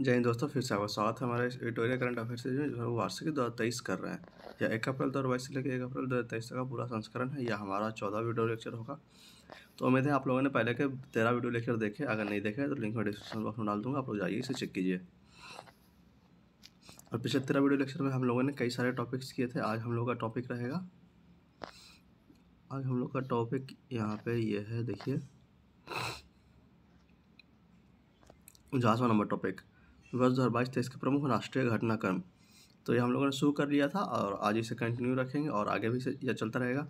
जय हिंद दोस्तों फिर से आपका स्वागत है हमारे विक्टोरिया एडिटोरियल करंट अफेयर से जो वार्षिक दो हज़ार तेईस कर रहे हैं या एक अप्रैल दो हज़ार बाईस से लेकर एक अप्रैल दो हज़ार तेईस तक का पूरा संस्करण है या हमारा चौदह वीडियो लेक्चर होगा तो उम्मीद है आप लोगों ने पहले के तेरह वीडियो लेक्चर देखे अगर नहीं देखे तो लिंक में डिस्क्रिप्शन बॉक्स में डाल दूँगा आप लोग जाइए इसे चेक कीजिए और पिछले तेरह वीडियो लेक्चर में हम लोगों ने कई सारे टॉपिक्स किए थे आज हम लोग का टॉपिक रहेगा आज हम लोग का टॉपिक यहाँ पे ये है देखिए उनचासवा नंबर टॉपिक वर्ष दो हज़ार बाईस तेईस के प्रमुख राष्ट्रीय घटनाक्रम तो ये हम लोगों ने शुरू कर लिया था और आज इसे कंटिन्यू रखेंगे और आगे भी से यह चलता रहेगा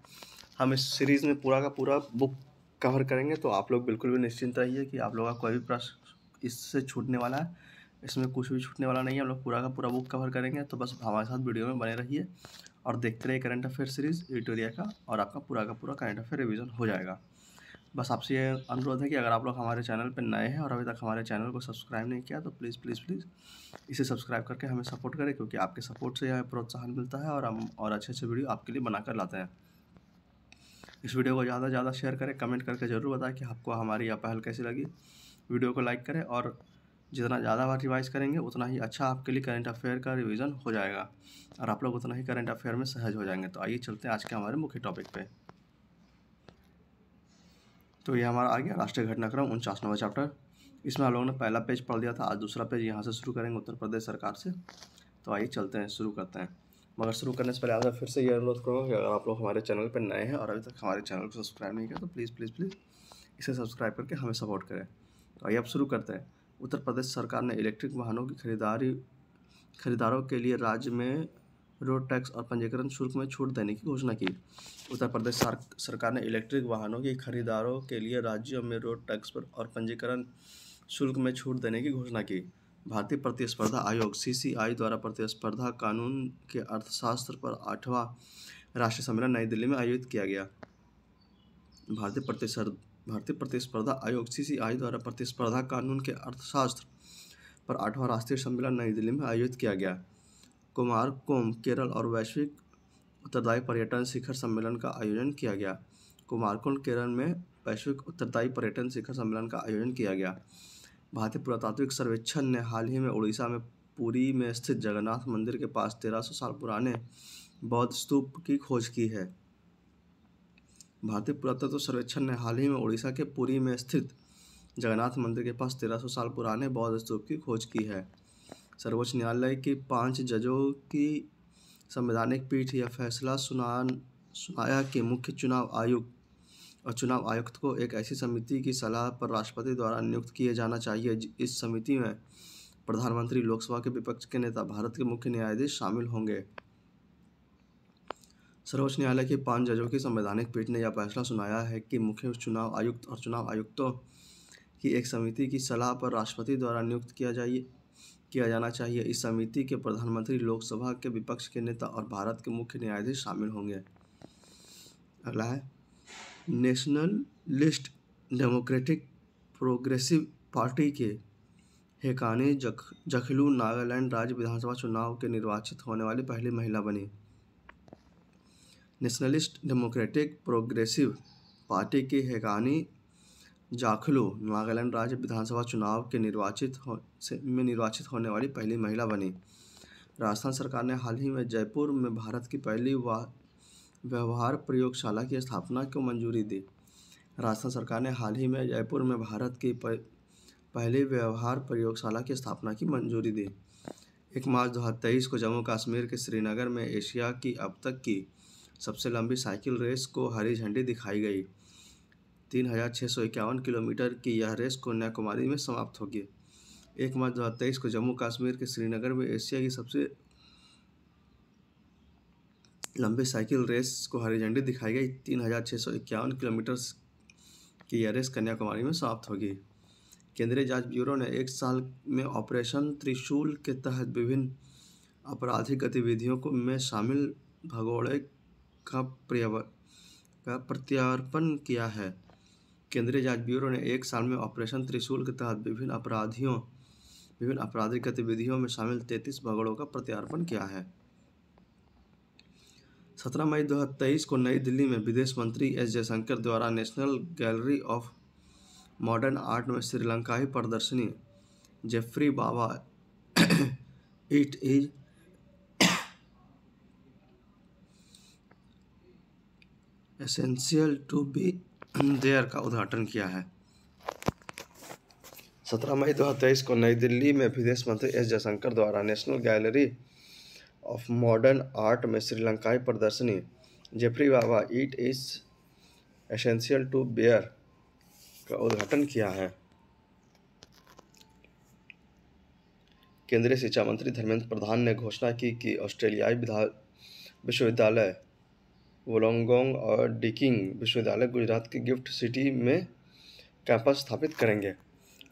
हम इस सीरीज़ में पूरा का पूरा बुक कवर करेंगे तो आप लोग बिल्कुल भी निश्चिंत रहिए कि आप लोगों का कोई भी प्रश्न इससे छूटने वाला है इसमें कुछ भी छूटने वाला नहीं है हम लोग पूरा का पूरा बुक कवर करेंगे तो बस हमारे साथ वीडियो में बने रहिए और देखते रहिए करंट अफेयर सीरीज़ एडिटोरिया का और आपका पूरा का पूरा करंट अफेयर रिविज़न हो जाएगा बस आपसे ये अनुरोध है कि अगर आप लोग हमारे चैनल पर नए हैं और अभी तक हमारे चैनल को सब्सक्राइब नहीं किया तो प्लीज़ प्लीज़ प्लीज़ इसे सब्सक्राइब करके हमें सपोर्ट करें क्योंकि आपके सपोर्ट से हमें प्रोत्साहन मिलता है और हम और अच्छे अच्छे वीडियो आपके लिए बनाकर लाते हैं इस वीडियो को ज़्यादा से ज़्यादा शेयर करें कमेंट करके ज़रूर बताएं कि आपको हमारी यह पहल कैसी लगी वीडियो को लाइक करें और जितना ज़्यादा बार रिवाइज करेंगे उतना ही अच्छा आपके लिए करंट अफेयर का रिवीजन हो जाएगा और आप लोग उतना ही करंट अफेयर में सहज हो जाएंगे तो आइए चलते हैं आज के हमारे मुख्य टॉपिक पे तो ये हमारा आ गया राष्ट्रीय घटनाक्रम उनचास नंबर चैप्टर इसमें हम लोगों ने पहला पेज पढ़ दिया था आज दूसरा पेज यहाँ से शुरू करेंगे उत्तर प्रदेश सरकार से तो आइए चलते हैं शुरू करते हैं मगर शुरू करने से पहले आपसे फिर से ये अनुरोध करूँगा कि अगर आप लोग हमारे चैनल पर नए हैं और अभी तक हमारे चैनल को सब्सक्राइब नहीं किया तो प्लीज़ प्लीज़ प्लीज़ इसे सब्सक्राइब करके हमें सपोर्ट करें तो आइए आप शुरू करते हैं उत्तर प्रदेश सरकार ने इलेक्ट्रिक वाहनों की खरीदारी खरीदारों के लिए राज्य में रोड टैक्स और पंजीकरण शुल्क में छूट देने की घोषणा की उत्तर प्रदेश सरकार ने इलेक्ट्रिक वाहनों के खरीदारों के लिए राज्यों में रोड टैक्स पर और पंजीकरण शुल्क में छूट देने की घोषणा की भारतीय प्रतिस्पर्धा आयोग सीसीआई द्वारा प्रतिस्पर्धा कानून के अर्थशास्त्र पर आठवां राष्ट्रीय सम्मेलन नई दिल्ली में आयोजित किया गया भारतीय प्रतिस्पर्धा भारतीय प्रतिस्पर्धा आयोग सीसीआई द्वारा प्रतिस्पर्धा कानून के अर्थशास्त्र पर आठवां राष्ट्रीय सम्मेलन नई दिल्ली में आयोजित किया गया कुमार कुंभ केरल और वैश्विक उत्तरदायी पर्यटन शिखर सम्मेलन का आयोजन किया गया कुमारकुंड केरल में वैश्विक उत्तरदायी पर्यटन शिखर सम्मेलन का आयोजन किया गया भारतीय पुरातात्विक सर्वेक्षण ने हाल ही में उड़ीसा में पुरी में स्थित जगन्नाथ मंदिर के पास सौ साल पुराने बौद्ध स्तूप की खोज की है भारतीय पुरातत्व सर्वेक्षण ने हाल ही में उड़ीसा के पुरी में स्थित जगन्नाथ मंदिर के पास तेरह साल पुराने बौद्ध स्तूप की खोज की है सर्वोच्च न्यायालय के पांच जजों की संवैधानिक पीठ यह फैसला सुना सुनाया कि मुख्य चुनाव आयुक्त और चुनाव आयुक्त को एक ऐसी समिति की सलाह पर राष्ट्रपति द्वारा नियुक्त किए जाना चाहिए इस समिति में प्रधानमंत्री लोकसभा के विपक्ष के नेता भारत के मुख्य न्यायाधीश शामिल होंगे सर्वोच्च न्यायालय के पांच जजों की संवैधानिक पीठ ने यह फैसला सुनाया है कि मुख्य चुनाव आयुक्त और चुनाव आयुक्तों की एक समिति की सलाह पर राष्ट्रपति द्वारा नियुक्त किया जाइए किया जाना चाहिए इस समिति के प्रधानमंत्री लोकसभा के विपक्ष के नेता और भारत के मुख्य न्यायाधीश शामिल होंगे अगला है national list democratic progressive party के हेकाने जख जखलू नागालैंड राज्य विधानसभा चुनाव के निर्वाचित होने वाली पहली महिला बनी नेशनलिस्ट डेमोक्रेटिक प्रोग्रेसिव पार्टी के हेकानी जाखलू नागालैंड राज्य विधानसभा चुनाव के निर्वाचित हो से में निर्वाचित होने वाली पहली महिला बनी राजस्थान सरकार ने हाल ही में जयपुर में भारत की पहली व्यवहार प्रयोगशाला की स्थापना को मंजूरी दी राजस्थान सरकार ने हाल ही में जयपुर में भारत की पहली व्यवहार प्रयोगशाला की स्थापना की मंजूरी दी एक मार्च दो हज़ार तेईस को जम्मू कश्मीर के श्रीनगर में एशिया की अब तक की सबसे लंबी साइकिल रेस को हरी झंडी दिखाई गई तीन हज़ार छः सौ इक्यावन किलोमीटर की यह रेस कन्याकुमारी में समाप्त होगी एक मार्च दो हज़ार तेईस को जम्मू कश्मीर के श्रीनगर में एशिया की सबसे लंबी साइकिल रेस को हरी झंडी दिखाई गई तीन हज़ार छः सौ इक्यावन किलोमीटर की यह रेस कन्याकुमारी में समाप्त होगी केंद्रीय जांच ब्यूरो ने एक साल में ऑपरेशन त्रिशूल के तहत विभिन्न आपराधिक गतिविधियों को में शामिल भगोड़े का प्रत्यार्पण किया है केंद्रीय जांच ब्यूरो ने एक साल में ऑपरेशन त्रिशूल के तहत विभिन्न अपराधियों विभिन्न आपराधिक गतिविधियों में शामिल तैंतीस भगड़ों का प्रत्यार्पण किया है सत्रह मई दो को नई दिल्ली में विदेश मंत्री एस जयशंकर द्वारा National Gallery of Modern Art में श्रीलंकाई प्रदर्शनी Geoffrey Bawa it is essential to be there का उद्घाटन किया है सत्रह मई 2023 को नई दिल्ली में विदेश मंत्री एस जयशंकर द्वारा National Gallery of Modern Art में श्रीलंकाई प्रदर्शनी Geoffrey Bawa it is essential to bare का उद्घाटन किया है केंद्रीय शिक्षा मंत्री धर्मेंद्र प्रधान ने घोषणा की कि ऑस्ट्रेलियाई विश्वविद्यालय वोलोंगोंग और डिकिंग विश्वविद्यालय गुजरात के गिफ्ट सिटी में कैंपस स्थापित करेंगे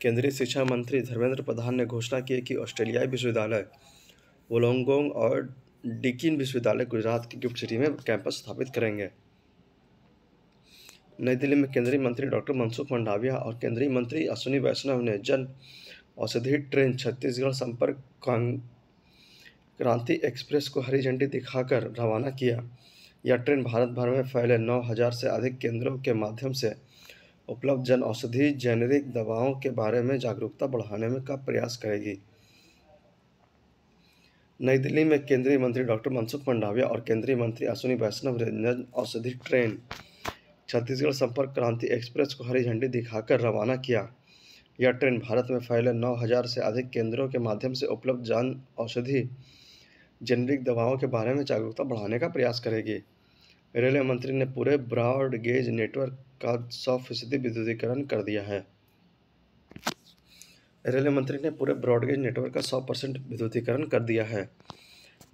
केंद्रीय शिक्षा मंत्री धर्मेंद्र प्रधान ने घोषणा की कि ऑस्ट्रेलियाई विश्वविद्यालय वोलोंगोंग और डिकिन विश्वविद्यालय गुजरात के गिफ्ट सिटी में कैंपस स्थापित करेंगे नई दिल्ली में केंद्रीय मंत्री डॉक्टर मनसुख मंडाविया और केंद्रीय मंत्री अश्विनी वैष्णव ने जन औषधि ट्रेन छत्तीसगढ़ संपर्क क्रांति एक्सप्रेस को हरी झंडी दिखाकर रवाना किया यह ट्रेन भारत भर में फैले नौ हज़ार से अधिक केंद्रों के माध्यम से उपलब्ध जन औषधि जेनेरिक दवाओं के बारे में जागरूकता बढ़ाने में का प्रयास करेगी नई दिल्ली में केंद्रीय मंत्री डॉक्टर मनसुख मंडाविया और केंद्रीय मंत्री अश्विनी वैष्णव ने जन औषधि ट्रेन छत्तीसगढ़ संपर्क क्रांति एक्सप्रेस को हरी झंडी दिखाकर रवाना किया यह ट्रेन भारत में फैले नौ हज़ार से अधिक केंद्रों के माध्यम से उपलब्ध जन औषधि जेनरिक दवाओं के बारे में जागरूकता बढ़ाने का प्रयास करेगी रेलवे मंत्री ने पूरे ब्रॉड गेज नेटवर्क का सौ फीसदी विद्युतीकरण कर दिया है रेलवे मंत्री ने पूरे ब्रॉडगेज नेटवर्क का सौ परसेंट विद्युतीकरण कर दिया है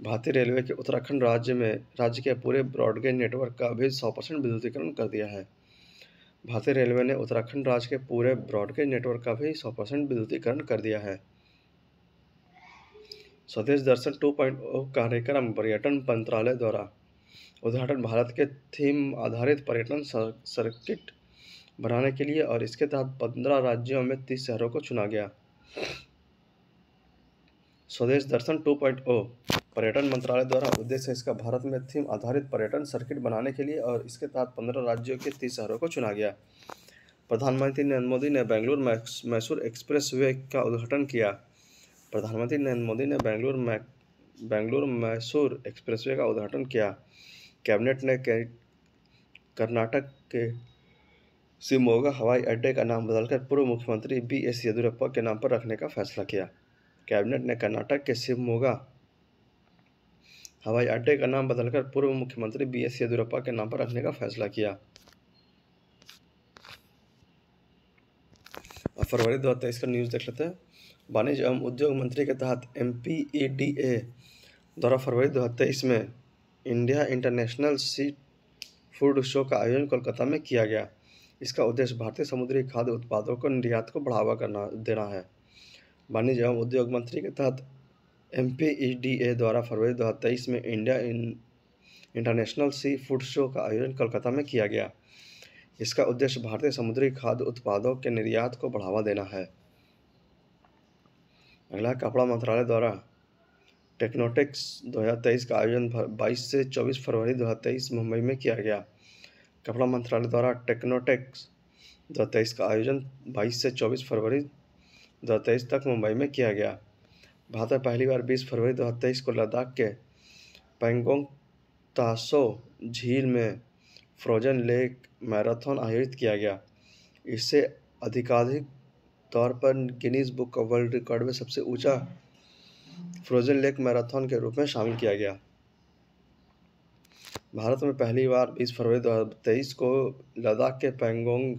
भारतीय रेलवे के उत्तराखंड राज्य में राज्य के पूरे ब्रॉडगेज नेटवर्क का भी सौ परसेंट विद्युतीकरण कर दिया है भारतीय रेलवे ने उत्तराखंड राज्य के पूरे ब्रॉडगेज नेटवर्क का भी सौ परसेंट विद्युतीकरण कर दिया है स्वदेश दर्शन टू कार्यक्रम पर्यटन मंत्रालय द्वारा उद्घाटन भारत के थीम आधारित पर्यटन सर्किट बनाने के लिए और इसके तहत पंद्रह राज्यों में तीस शहरों को चुना गया स्वदेश दर्शन 2.0 पर्यटन मंत्रालय द्वारा उद्देश्य इसका भारत में थीम आधारित पर्यटन सर्किट बनाने के लिए और इसके तहत पंद्रह राज्यों के तीस शहरों को चुना गया प्रधानमंत्री नरेंद्र मोदी ने बेंगलुरु मैसूर एक्सप्रेस वे का उद्घाटन किया प्रधानमंत्री नरेंद्र मोदी ने बेंगलुरु बेंगलुरु मैसूर एक्सप्रेस वे का उद्घाटन किया कैबिनेट ने कर्नाटक के शिमोगा हवाई अड्डे का नाम बदलकर पूर्व मुख्यमंत्री बी एस येदुरप्पा के नाम पर रखने का फैसला किया कैबिनेट ने कर्नाटक के शिवमोगा हवाई अड्डे का नाम बदलकर पूर्व मुख्यमंत्री बी एस येदुरप्पा के नाम पर रखने का फैसला किया और फरवरी दो हज़ार का न्यूज़ देख लेते हैं वाणिज्य एवं उद्योग मंत्री के तहत M P A D A द्वारा फरवरी दो हज़ार तेईस में India international seafood show का आयोजन कोलकाता में किया गया इसका उद्देश्य भारतीय समुद्री खाद्य उत्पादों को निर्यात को बढ़ावा करना देना है वाणिज्य एवं उद्योग मंत्री के तहत एम e द्वारा फरवरी दो में India in international seafood show का आयोजन कोलकाता में किया गया इसका उद्देश्य भारतीय समुद्री खाद्य उत्पादों के निर्यात को बढ़ावा देना है अगला कपड़ा मंत्रालय द्वारा टेक्नोटेक्स 2023 का आयोजन 22 से 24 फरवरी 2023 मुंबई में किया गया कपड़ा मंत्रालय द्वारा टेक्नोटेक्स 2023 का आयोजन 22 से 24 फरवरी 2023 तक मुंबई में किया गया भारत में पहली बार 20 फरवरी 2023 को लद्दाख के पेंगोंग तासो झील में फ्रोजन लेक मैराथन आयोजित किया गया इससे अधिकाधिक तौर पर Guinness Book of World Record में सबसे ऊंचा फ्रोजन लेक मैराथन के रूप में शामिल किया गया भारत में पहली बार 20 फरवरी 2023 को लद्दाख के पेंगोंग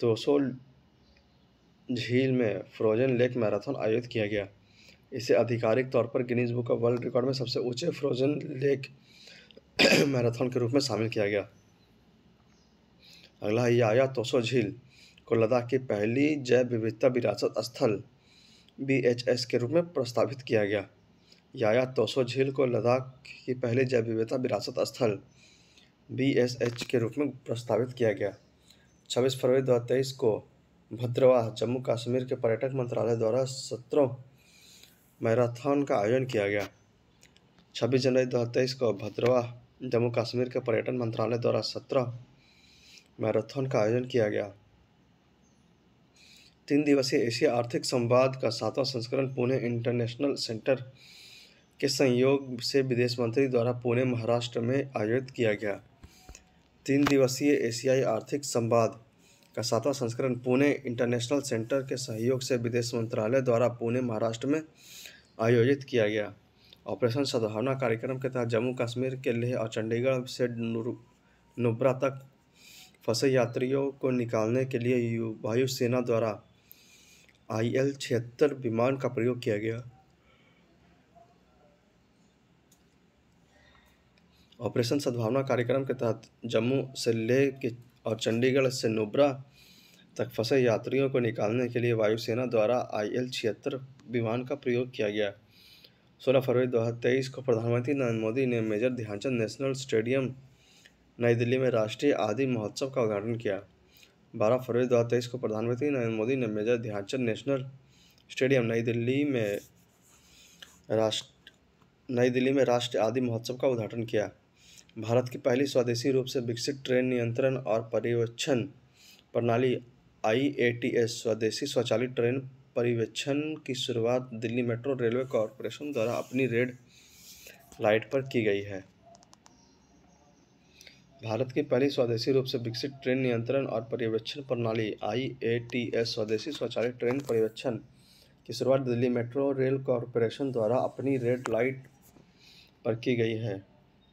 तोसोल झील में फ्रोजन लेक मैराथन आयोजित किया गया इसे आधिकारिक तौर पर Guinness Book of World Record में सबसे ऊंचे फ्रोजन लेक मैराथन के रूप में शामिल किया गया अगला आया तोसो झील को लद्दाख की पहली जैव विविधता विरासत स्थल एस के रूप में प्रस्तावित किया गया याया तोसो झील को लद्दाख की पहली जैव विविधता विरासत स्थल एच के रूप में प्रस्तावित किया गया 26 फरवरी 2023 को भद्रवाह जम्मू कश्मीर के पर्यटक मंत्रालय द्वारा सत्रह मैराथन का आयोजन किया गया 26 जनवरी 2023 को भद्रवाह जम्मू कश्मीर के पर्यटन मंत्रालय द्वारा सत्रह मैराथन का आयोजन किया गया तीन दिवसीय एशिया आर्थिक संवाद का सातवां संस्करण पुणे इंटरनेशनल सेंटर के संयोग से विदेश मंत्री द्वारा पुणे महाराष्ट्र में आयोजित किया गया तीन दिवसीय एशियाई आर्थिक संवाद का सातवां संस्करण पुणे इंटरनेशनल सेंटर के सहयोग से विदेश मंत्रालय द्वारा पुणे महाराष्ट्र में आयोजित किया गया ऑपरेशन सद्भावना कार्यक्रम के तहत जम्मू कश्मीर के लेह और चंडीगढ़ से नुब्रा तक फंसे यात्रियों को निकालने के लिए वायुसेना द्वारा आई एल छिहत्तर विमान का प्रयोग किया गया ऑपरेशन सद्भावना कार्यक्रम के तहत जम्मू से लेह के और चंडीगढ़ से नुब्रा तक फंसे यात्रियों को निकालने के लिए वायुसेना द्वारा आई एल छिहत्तर विमान का प्रयोग किया गया 16 फरवरी 2023 को प्रधानमंत्री नरेंद्र मोदी ने मेजर ध्यानचंद नेशनल स्टेडियम नई दिल्ली में राष्ट्रीय आदि महोत्सव का उद्घाटन किया बारह फरवरी दो हज़ार तेईस को प्रधानमंत्री नरेंद्र मोदी ने मेजर ध्यानचंद नेशनल स्टेडियम नई दिल्ली में राष्ट्र नई दिल्ली में राष्ट्रीय आदि महोत्सव का उद्घाटन किया भारत की पहली स्वदेशी रूप से विकसित ट्रेन नियंत्रण और पर्यवेक्षण प्रणाली आई ए टी एस स्वदेशी स्वचालित ट्रेन पर्यवेक्षण की शुरुआत दिल्ली मेट्रो रेलवे कॉरपोरेशन द्वारा अपनी रेड लाइट पर की गई है भारत की पहली स्वदेशी रूप से विकसित ट्रेन नियंत्रण और पर्यवेक्षण प्रणाली आई स्वदेशी स्वचालित ट्रेन पर्यवेक्षण की शुरुआत दिल्ली मेट्रो रेल कॉरपोरेशन द्वारा अपनी रेड लाइट पर की गई है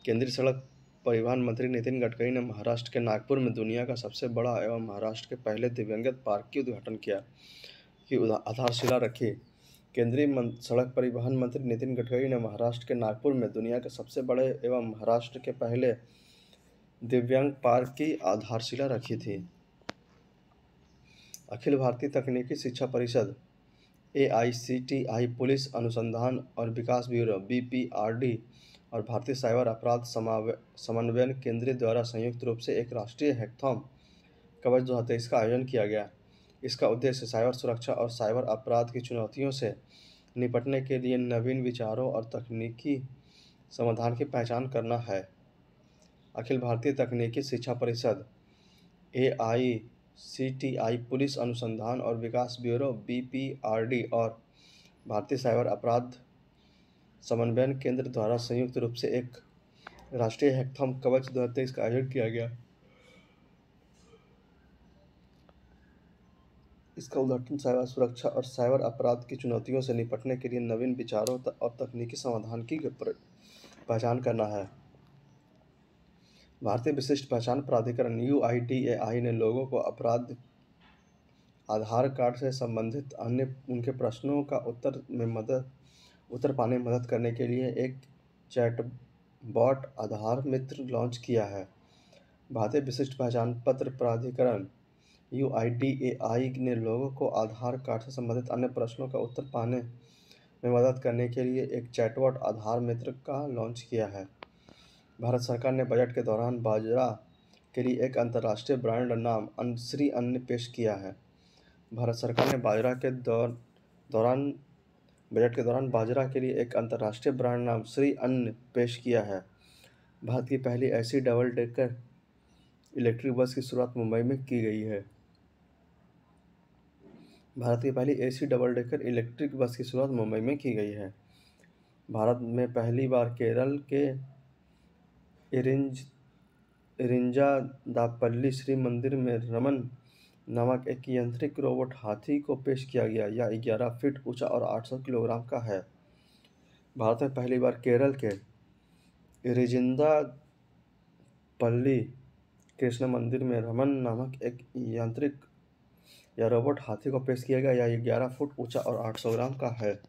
केंद्रीय सड़क परिवहन मंत्री नितिन गडकरी ने महाराष्ट्र के नागपुर में दुनिया का सबसे बड़ा एवं महाराष्ट्र के पहले दिव्यांगत पार्क की उद्घाटन किया की आधारशिला रखी केंद्रीय सड़क परिवहन मंत्री नितिन गडकरी ने महाराष्ट्र के नागपुर में दुनिया के सबसे बड़े एवं महाराष्ट्र के पहले दिव्यांग पार्क की आधारशिला रखी थी अखिल भारतीय तकनीकी शिक्षा परिषद ए पुलिस अनुसंधान और विकास ब्यूरो बी और भारतीय साइबर अपराध समन्वयन केंद्र द्वारा संयुक्त रूप से एक राष्ट्रीय हैकथॉम कवच दो का आयोजन किया गया इसका उद्देश्य साइबर सुरक्षा और साइबर अपराध की चुनौतियों से निपटने के लिए नवीन विचारों और तकनीकी समाधान की पहचान करना है अखिल भारतीय तकनीकी शिक्षा परिषद ए आई सी टी आई पुलिस अनुसंधान और विकास bureau B P R D और भारतीय साइबर अपराध समन्वयन केंद्र द्वारा संयुक्त रूप से एक राष्ट्रीय हैकथम कवच दो हज़ार तेईस का आयोजन किया गया इसका उद्घाटन साइबर सुरक्षा और साइबर अपराध की चुनौतियों से निपटने के लिए नवीन विचारों और तकनीकी समाधान की पहचान करना है भारतीय विशिष्ट पहचान प्राधिकरण यू ने लोगों को अपराध आधार कार्ड से संबंधित अन्य उनके प्रश्नों का उत्तर में मदद उत्तर पाने में मदद करने के लिए एक चैटबॉट आधार मित्र लॉन्च किया है भारतीय विशिष्ट पहचान पत्र प्राधिकरण यू ने लोगों को आधार कार्ड से संबंधित अन्य प्रश्नों का उत्तर पाने में मदद करने के लिए एक चैटबॉट आधार मित्र का लॉन्च किया है भारत सरकार ने बजट के दौरान बाजरा के लिए एक अंतर्राष्ट्रीय ब्रांड नाम श्री अन्न पेश किया है भारत सरकार ने बाजरा के दौर दौरान बजट के दौरान बाजरा के लिए एक अंतर्राष्ट्रीय ब्रांड नाम श्री अन्न पेश किया है भारत की पहली ऐसी डबल डेकर इलेक्ट्रिक बस की शुरुआत मुंबई में की गई है भारत की पहली AC double decker electric bus की शुरुआत मुंबई में की गई है भारत में पहली बार केरल के इरिंज इरिंजादापल्ली श्री मंदिर में रमन नामक एक यांत्रिक रोबोट हाथी को पेश किया गया यह ग्यारह फीट ऊंचा और 800 किलोग्राम का है भारत में पहली बार केरल के रिजिंदा पल्ली कृष्ण मंदिर में रमन नामक एक यांत्रिक या रोबोट हाथी को पेश किया गया यह ग्यारह फुट ऊंचा और 800 ग्राम का है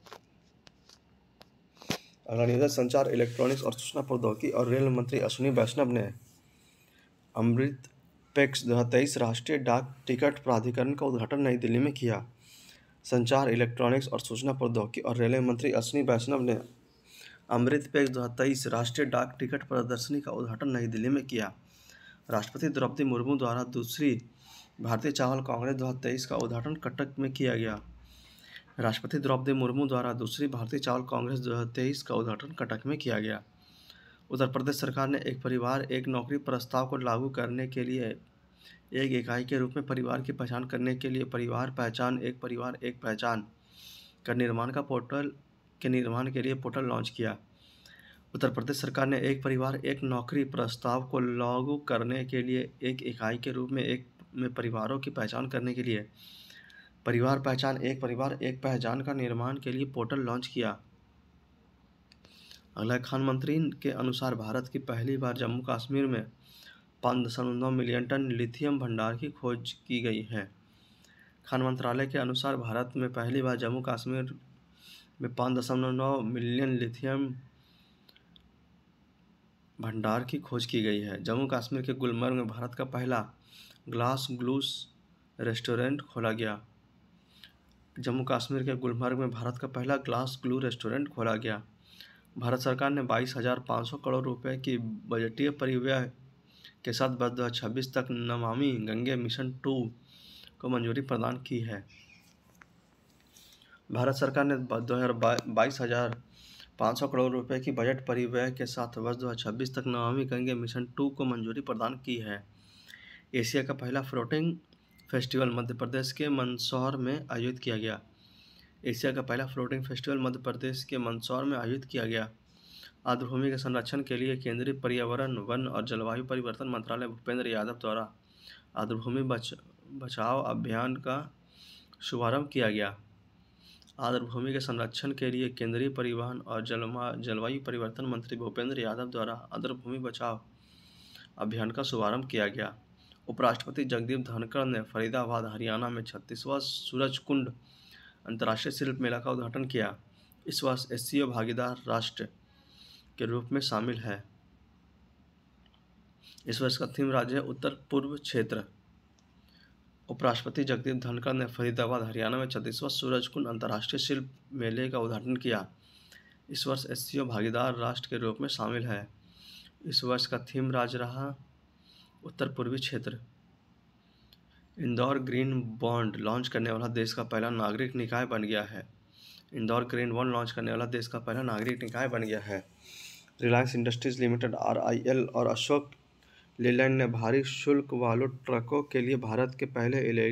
अग्रणीधर संचार इलेक्ट्रॉनिक्स और सूचना प्रौद्योगिकी और रेल मंत्री अश्विनी वैष्णव ने अमृत पैक्स दो हज़ार तेईस राष्ट्रीय डाक टिकट प्राधिकरण का उद्घाटन नई दिल्ली में किया संचार इलेक्ट्रॉनिक्स और सूचना प्रौद्योगिकी और रेलवे मंत्री अश्विनी वैष्णव ने अमृत पैक्स दो हज़ार तेईस राष्ट्रीय डाक टिकट प्रदर्शनी का उद्घाटन नई दिल्ली में किया राष्ट्रपति द्रौपदी मुर्मू द्वारा दूसरी भारतीय चावल कांग्रेस दो हज़ार तेईस का उद्घाटन कटक में किया गया राष्ट्रपति द्रौपदी मुर्मू द्वारा दूसरी भारतीय चावल कांग्रेस दो का उद्घाटन कटक में किया गया उत्तर प्रदेश सरकार ने एक परिवार एक नौकरी प्रस्ताव को लागू करने के लिए एक इकाई के रूप में परिवार की पहचान करने के लिए परिवार पहचान एक परिवार एक पहचान का निर्माण का पोर्टल के निर्माण के लिए पोर्टल लॉन्च किया उत्तर प्रदेश सरकार ने एक परिवार एक नौकरी प्रस्ताव को लागू करने के लिए एक इकाई के रूप में एक में परिवारों की पहचान करने के लिए परिवार पहचान एक परिवार एक पहचान का निर्माण के लिए पोर्टल लॉन्च किया अगला खान मंत्री के अनुसार भारत की पहली बार जम्मू कश्मीर में पाँच दशमलव नौ मिलियन टन लिथियम भंडार की खोज की गई है खान मंत्रालय के अनुसार भारत में पहली बार जम्मू कश्मीर में पाँच दशमलव नौ मिलियन लिथियम भंडार की खोज की गई है जम्मू कश्मीर के गुलमर्ग में भारत का पहला ग्लास ग्लूस रेस्टोरेंट खोला गया जम्मू कश्मीर के गुलमर्ग में भारत का पहला ग्लास ग्लू रेस्टोरेंट खोला गया भारत सरकार ने बाईस हज़ार पाँच सौ करोड़ रुपए की बजटीय परिव्यय के साथ वर्ष दो हज़ार छब्बीस तक नमामि गंगे मिशन टू को मंजूरी प्रदान की है भारत सरकार ने दो हज़ार बाईस हज़ार पाँच सौ करोड़ रुपए की बजट परिव्यय के साथ वर्ष दो हज़ार छब्बीस तक नमामि गंगे मिशन टू को मंजूरी प्रदान की है एशिया का पहला फ्लोटिंग फेस्टिवल मध्य प्रदेश के मंदसौर में आयोजित किया गया एशिया का पहला फ्लोटिंग फेस्टिवल मध्य प्रदेश के मंदसौर में आयोजित किया गया आर्द्रभूमि के संरक्षण के लिए केंद्रीय पर्यावरण वन और जलवायु परिवर्तन मंत्रालय भूपेंद्र यादव द्वारा आर्द्रभूमि बच बचाव अभियान का शुभारंभ किया गया आर्द्रभूमि के संरक्षण के लिए केंद्रीय परिवहन और जलवा जलवायु परिवर्तन मंत्री भूपेंद्र यादव द्वारा आर्द्रभूमि बचाव अभियान का शुभारंभ किया गया उपराष्ट्रपति जगदीप धनखड़ ने फरीदाबाद हरियाणा में छत्तीसवां कुंड अंतर्राष्ट्रीय शिल्प मेला का उद्घाटन किया इस वर्ष एस भागीदार राष्ट्र के रूप में शामिल है इस वर्ष का थीम राज्य है उत्तर पूर्व क्षेत्र उपराष्ट्रपति जगदीप धनखड़ ने फरीदाबाद हरियाणा में छत्तीसवां कुंड अंतर्राष्ट्रीय शिल्प मेले का उद्घाटन किया इस वर्ष एस भागीदार राष्ट्र के रूप में शामिल है इस वर्ष का थीम राज्य रहा उत्तर पूर्वी क्षेत्र इंदौर ग्रीन बॉन्ड लॉन्च करने वाला देश का पहला नागरिक निकाय बन गया है इंदौर ग्रीन बॉन्ड लॉन्च करने वाला देश का पहला नागरिक निकाय बन गया है रिलायंस इंडस्ट्रीज लिमिटेड आर और अशोक लेलैंड ने भारी शुल्क वालों ट्रकों के लिए भारत के पहले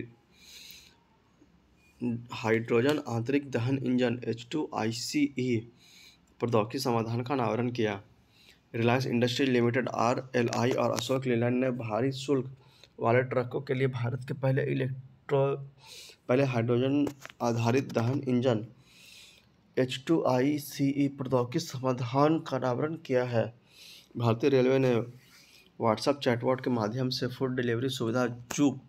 हाइड्रोजन आंतरिक दहन engine H two I C E प्रौद्योगिकी समाधान का अनावरण किया Reliance Industries Limited R L I और अशोक लेलैंड ने भारी शुल्क वाले ट्रकों के लिए भारत के पहले इलेक्ट्रो पहले हाइड्रोजन आधारित दहन engine H two I C E प्रौद्योगिकी समाधान का अनावरण किया है भारतीय रेलवे ने व्हाट्सएप चैटबॉट के माध्यम से फूड डिलीवरी सुविधा जूक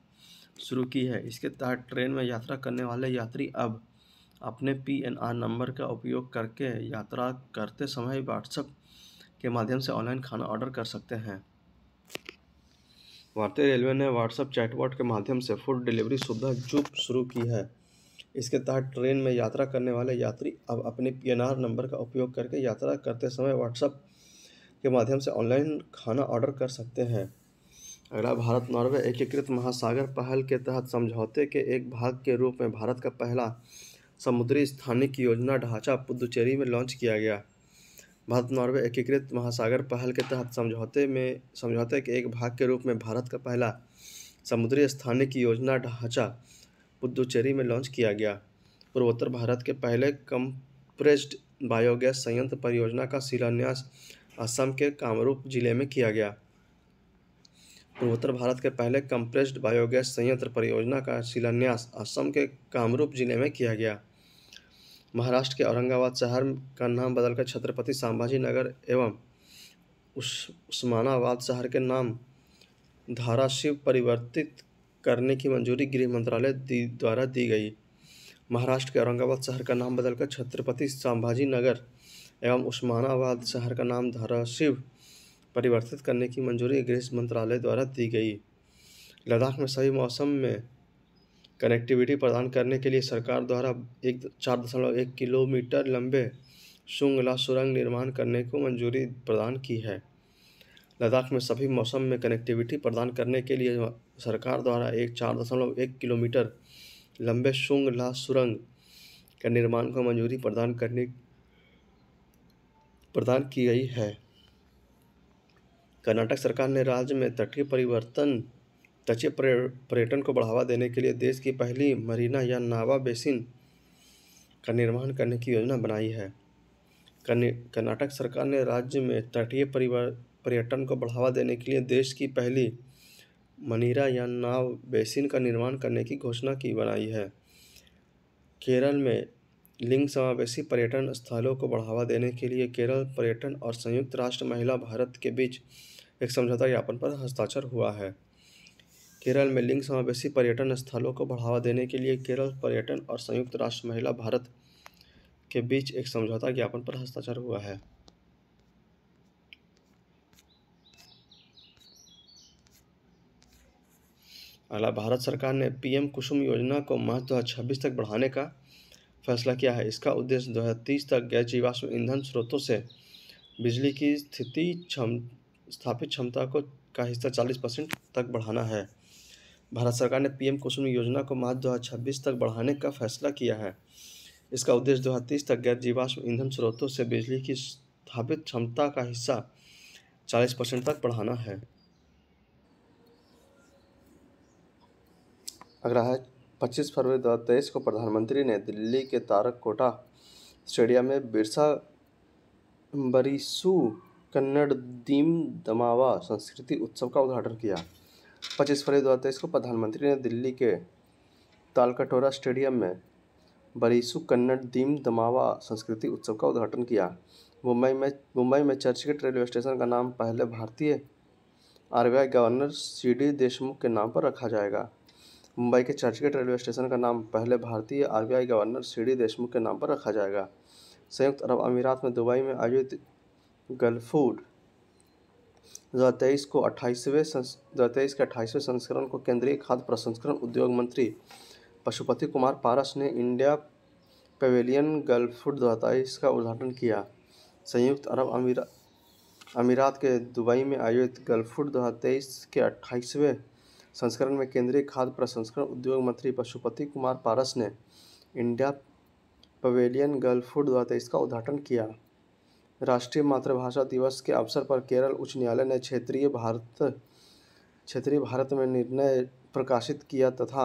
शुरू की है इसके तहत ट्रेन में यात्रा करने वाले यात्री अब अपने पी एन आर नंबर का उपयोग करके यात्रा करते समय व्हाट्सएप के माध्यम से ऑनलाइन खाना ऑर्डर कर सकते हैं भारतीय रेलवे ने व्हाट्सएप चैटबॉट के माध्यम से फूड डिलीवरी सुविधा जुप शुरू की है इसके तहत ट्रेन में यात्रा करने वाले यात्री अब अपने पी नंबर का उपयोग करके यात्रा करते समय व्हाट्सएप के माध्यम से ऑनलाइन खाना ऑर्डर कर सकते हैं अगला भारत नॉर्वे एकीकृत महासागर पहल के तहत समझौते के एक भाग के रूप में भारत का पहला समुद्री स्थानिक योजना ढांचा पुदुचेरी में लॉन्च किया गया भारत नॉर्वे एकीकृत महासागर पहल के तहत समझौते में समझौते के एक भाग के रूप में भारत का पहला समुद्री स्थानीय की योजना ढांचा पुदुचेरी में लॉन्च किया गया पूर्वोत्तर भारत के पहले कंप्रेस्ड बायोगैस संयंत्र परियोजना का शिलान्यास असम के कामरूप जिले में किया गया पूर्वोत्तर भारत के पहले कंप्रेस्ड बायोगैस संयंत्र परियोजना का शिलान्यास असम के कामरूप जिले में किया गया महाराष्ट्र के औरंगाबाद शहर का नाम बदलकर छत्रपति संभाजी नगर एवं उस उस्मानाबाद शहर के नाम धारा शिव परिवर्तित करने की मंजूरी गृह मंत्रालय द्वारा दी गई महाराष्ट्र के औरंगाबाद शहर का नाम बदलकर छत्रपति संभाजी नगर एवं उस्मानाबाद शहर का नाम धाराशिव परिवर्तित करने की मंजूरी गृह मंत्रालय द्वारा दी गई लद्दाख में सभी मौसम में कनेक्टिविटी प्रदान करने के लिए सरकार द्वारा एक चार दशमलव एक किलोमीटर लंबे शुंगला सुरंग निर्माण करने को मंजूरी प्रदान की है लद्दाख में सभी मौसम में कनेक्टिविटी प्रदान करने के लिए सरकार द्वारा एक चार दशमलव एक किलोमीटर लंबे शुंगला सुरंग के निर्माण को मंजूरी प्रदान करने प्रदान की गई है कर्नाटक सरकार ने राज्य में तटीय परिवर्तन तटीय पर्यटन को बढ़ावा देने के लिए देश की पहली मरीना या नावा बेसिन का निर्माण करने की योजना बनाई है कर्नाटक सरकार ने राज्य में तटीय पर्यटन को बढ़ावा देने के लिए देश की पहली मनीरा या नाव बेसिन का निर्माण करने की घोषणा की बनाई है केरल में लिंग समावेशी पर्यटन स्थलों को बढ़ावा देने के लिए केरल पर्यटन और संयुक्त राष्ट्र महिला भारत के बीच एक समझौता ज्ञापन पर हस्ताक्षर हुआ है केरल में लिंग समावेशी पर्यटन स्थलों को बढ़ावा देने के लिए केरल पर्यटन और संयुक्त राष्ट्र महिला भारत के बीच एक समझौता ज्ञापन पर हस्ताक्षर हुआ है अगला भारत सरकार ने पीएम कुसुम योजना को मार्च दो तक बढ़ाने का फैसला किया है इसका उद्देश्य 2030 तक गैर जीवाश्म ईंधन स्रोतों से बिजली की स्थिति क्षम स्थापित क्षमता को का हिस्सा 40 परसेंट तक बढ़ाना है भारत सरकार ने पीएम कुसुम योजना को मार्च 2026 तक बढ़ाने का फैसला किया है इसका उद्देश्य 2030 तक गैर जीवाश्म ईंधन स्रोतों से बिजली की स्थापित क्षमता का हिस्सा 40 परसेंट तक बढ़ाना है अगला है पच्चीस फरवरी दो हज़ार तेईस को प्रधानमंत्री ने दिल्ली के तारक कोटा स्टेडियम में बिरसा बरीसू कन्नड़ दीम दमावा संस्कृति उत्सव का उद्घाटन किया पच्चीस फरवरी दो हज़ार तेईस को प्रधानमंत्री ने दिल्ली के तालकटोरा स्टेडियम में बरीसु कन्नड़ दीम दमावा संस्कृति उत्सव का उद्घाटन किया मुंबई में मुंबई में चर्चगेट रेलवे स्टेशन का नाम पहले भारतीय R governor C D Deshmukh के नाम पर रखा जाएगा मुंबई के चर्चगेट रेलवे स्टेशन का नाम पहले भारतीय R governor C D Deshmukh के नाम पर रखा जाएगा संयुक्त अरब अमीरात में दुबई में आयोजित गल्फूड दो हज़ार तेईस को अट्ठाईसवें दो हज़ार तेईस के अट्ठाईसवें संस्करण को केंद्रीय खाद्य प्रसंस्करण उद्योग मंत्री पशुपति कुमार पारस ने इंडिया पवेलियन गर्ल फूड दो हज़ार तेईस का उद्घाटन किया संयुक्त अरब अमीरा अमीरात के दुबई में आयोजित गर्ल फूड दो हज़ार तेईस के अट्ठाईसवें संस्करण में केंद्रीय खाद्य प्रसंस्करण उद्योग मंत्री पशुपति कुमार पारस ने इंडिया पवेलियन गर्ल फूड दो हज़ार तेईस का उद्घाटन किया राष्ट्रीय मातृभाषा दिवस के अवसर पर केरल उच्च न्यायालय ने क्षेत्रीय भारत क्षेत्रीय भारत में निर्णय प्रकाशित किया तथा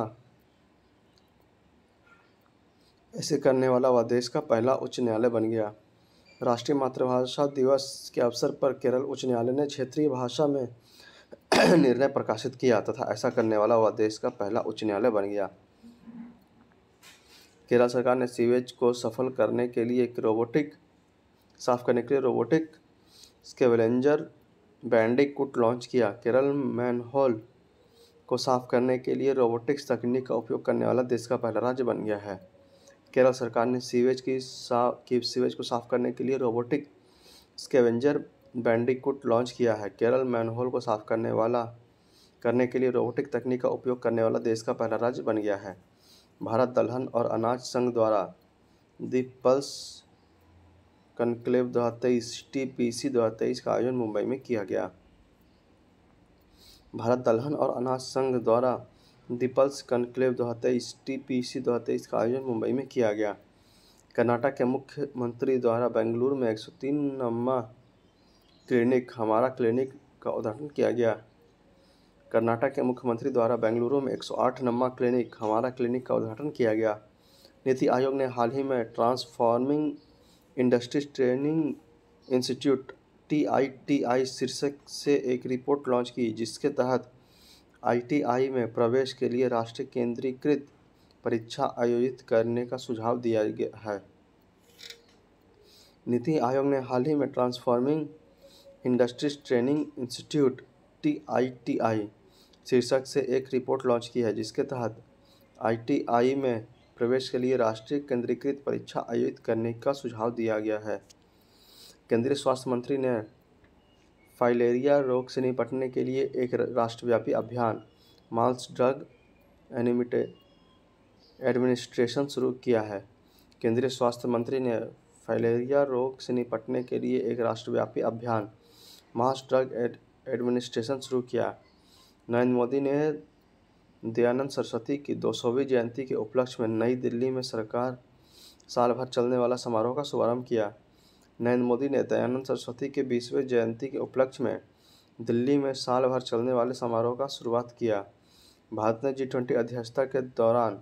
ऐसे करने वाला वह देश का पहला उच्च न्यायालय बन गया राष्ट्रीय मातृभाषा दिवस के अवसर पर केरल उच्च न्यायालय ने क्षेत्रीय भाषा में निर्णय प्रकाशित किया तथा ऐसा करने वाला वह देश का पहला उच्च न्यायालय बन गया केरल सरकार ने सीवेज को सफल करने के लिए एक रोबोटिक साफ करने के लिए रोबोटिक बैंडिक कुट लॉन्च किया केरल मैनहोल को साफ करने के लिए रोबोटिक्स तकनीक का उपयोग करने वाला देश का पहला राज्य बन गया है केरल सरकार ने सीवेज की साफ की सीवेज को साफ करने के लिए रोबोटिक स्केवेंजर बैंडिक कुट लॉन्च किया है केरल मैनहोल को साफ करने वाला करने के लिए रोबोटिक तकनीक का उपयोग करने वाला देश का पहला राज्य बन गया है भारत दलहन और अनाज संघ द्वारा दी पल्स कनक्लेव दो हज़ार तेईस टी पी सी दो हज़ार तेईस का आयोजन मुंबई में किया गया भारत दलहन और अनाज संघ द्वारा दीपल्स कनक्लेव दो हज़ार तेईस टी पी सी दो हज़ार तेईस का आयोजन मुंबई में किया गया कर्नाटक के मुख्यमंत्री द्वारा बेंगलुरु में एक सौ तीन नम्मा क्लिनिक हमारा क्लिनिक का उद्घाटन किया गया कर्नाटक के मुख्यमंत्री द्वारा बेंगलुरु में 108 नम्मा क्लिनिक हमारा क्लिनिक का उद्घाटन किया गया नीति आयोग ने हाल ही में transforming industries training institute T I T I शीर्षक से एक रिपोर्ट लॉन्च की जिसके तहत आईटीआई में प्रवेश के लिए राष्ट्रीय केंद्रीकृत परीक्षा आयोजित करने का सुझाव दिया गया है नीति आयोग ने हाल ही में transforming industries training institute T I T I शीर्षक से एक रिपोर्ट लॉन्च की है जिसके तहत आईटीआई में प्रवेश के लिए राष्ट्रीय केंद्रीकृत परीक्षा आयोजित करने का सुझाव दिया गया है केंद्रीय स्वास्थ्य मंत्री ने फाइलेरिया रोग से निपटने के लिए एक राष्ट्रव्यापी अभियान माल्स ड्रग एनिमिटे एडमिनिस्ट्रेशन शुरू किया है केंद्रीय स्वास्थ्य मंत्री ने फाइलेरिया रोग से निपटने के लिए एक राष्ट्रव्यापी अभियान मास ड्रग एड एडमिनिस्ट्रेशन शुरू किया नरेंद्र मोदी ने दयानंद सरस्वती की दो सौवीं जयंती के उपलक्ष्य में नई दिल्ली में सरकार साल भर चलने वाला समारोह का शुभारंभ किया नरेंद्र मोदी ने दयानंद सरस्वती के बीसवें जयंती के उपलक्ष्य में दिल्ली में साल भर चलने वाले समारोह का शुरुआत किया भारत ने जी ट्वेंटी अध्यक्षता के दौरान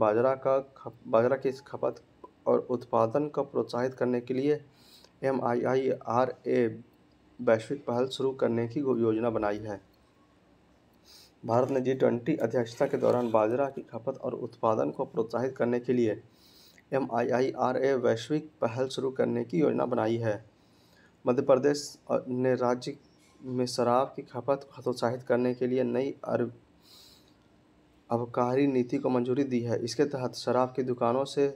बाजरा का खप, बाजरा की खपत और उत्पादन को प्रोत्साहित करने के लिए M I I R A वैश्विक पहल शुरू करने की योजना बनाई है भारत ने जी ट्वेंटी अध्यक्षता के दौरान बाजरा की खपत और उत्पादन को प्रोत्साहित करने के लिए M I I R A वैश्विक पहल शुरू करने की योजना बनाई है मध्य प्रदेश ने राज्य में शराब की खपत को हतोत्साहित करने के लिए नई अबकारी नीति को मंजूरी दी है इसके तहत शराब की दुकानों से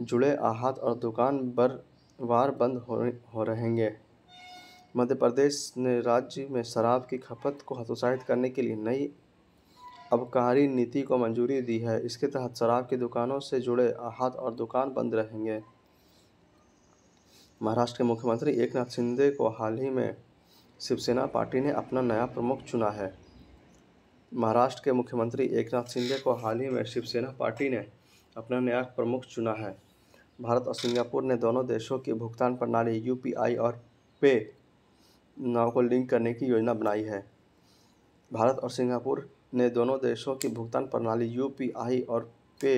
जुड़े आहत और दुकान बर वार बंद हो, हो रहेंगे मध्य प्रदेश ने राज्य में शराब की खपत को हतोत्साहित करने के लिए नई आबकारी नीति को मंजूरी दी है इसके तहत शराब की दुकानों से जुड़े आहत और दुकान बंद रहेंगे महाराष्ट्र के मुख्यमंत्री एक नाथ शिंदे को हाल ही में शिवसेना पार्टी ने अपना नया प्रमुख चुना है महाराष्ट्र के मुख्यमंत्री एक नाथ शिंदे को हाल ही में शिवसेना पार्टी ने अपना नया प्रमुख चुना है भारत और सिंगापुर ने दोनों देशों की भुगतान प्रणाली यूपीआई और पे नाव को लिंक करने की योजना बनाई है भारत और सिंगापुर ने दोनों देशों की भुगतान प्रणाली यू और पे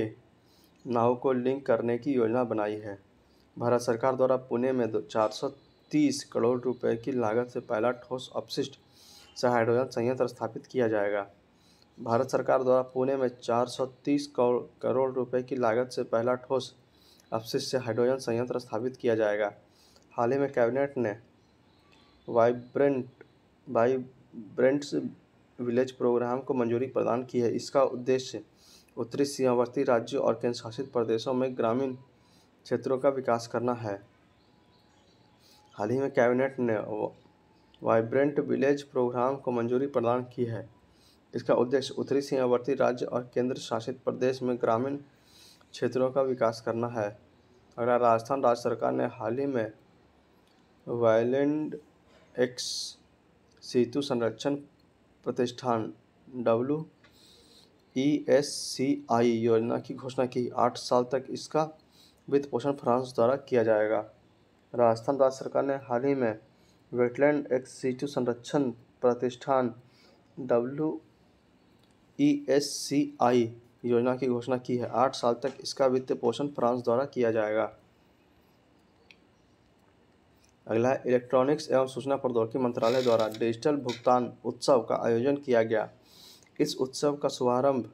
नाव को लिंक करने की योजना बनाई है भारत सरकार द्वारा पुणे में चार सौ तीस करोड़ रुपए की लागत से पहला ठोस अपशिष्ट से हाइड्रोजन संयंत्र स्थापित किया जाएगा भारत सरकार द्वारा पुणे में चार सौ तीस करोड़ रुपए की लागत से पहला ठोस अपशिष्ट से हाइड्रोजन संयंत्र स्थापित किया जाएगा हाल ही में कैबिनेट ने वाइब्रेंट वाइब्रेंट्स विलेज प्रोग्राम को मंजूरी प्रदान की है इसका उद्देश्य उत्तरी सीमावर्ती राज्यों और केंद्र शासित प्रदेशों में ग्रामीण क्षेत्रों का विकास करना है हाल ही में कैबिनेट ने वाइब्रेंट विलेज प्रोग्राम को मंजूरी प्रदान की है इसका उद्देश्य उत्तरी सीमावर्ती राज्य और केंद्र शासित प्रदेश में ग्रामीण क्षेत्रों का विकास करना है अगला राजस्थान राज्य सरकार ने हाल ही में वायलैंड एक्स सेतु संरक्षण प्रतिष्ठान डब्ल्यू ई एस सी आई योजना की घोषणा की आठ साल तक इसका वित्त पोषण फ्रांस द्वारा किया जाएगा राजस्थान राज्य सरकार ने हाल ही में वेटलैंड एक्स सीटू संरक्षण प्रतिष्ठान डब्ल्यू ई एस सी आई योजना की घोषणा की है आठ साल तक इसका वित्त पोषण फ्रांस द्वारा किया जाएगा अगला इलेक्ट्रॉनिक्स एवं सूचना प्रौद्योगिकी मंत्रालय द्वारा डिजिटल भुगतान उत्सव का आयोजन किया गया इस उत्सव का शुभारंभ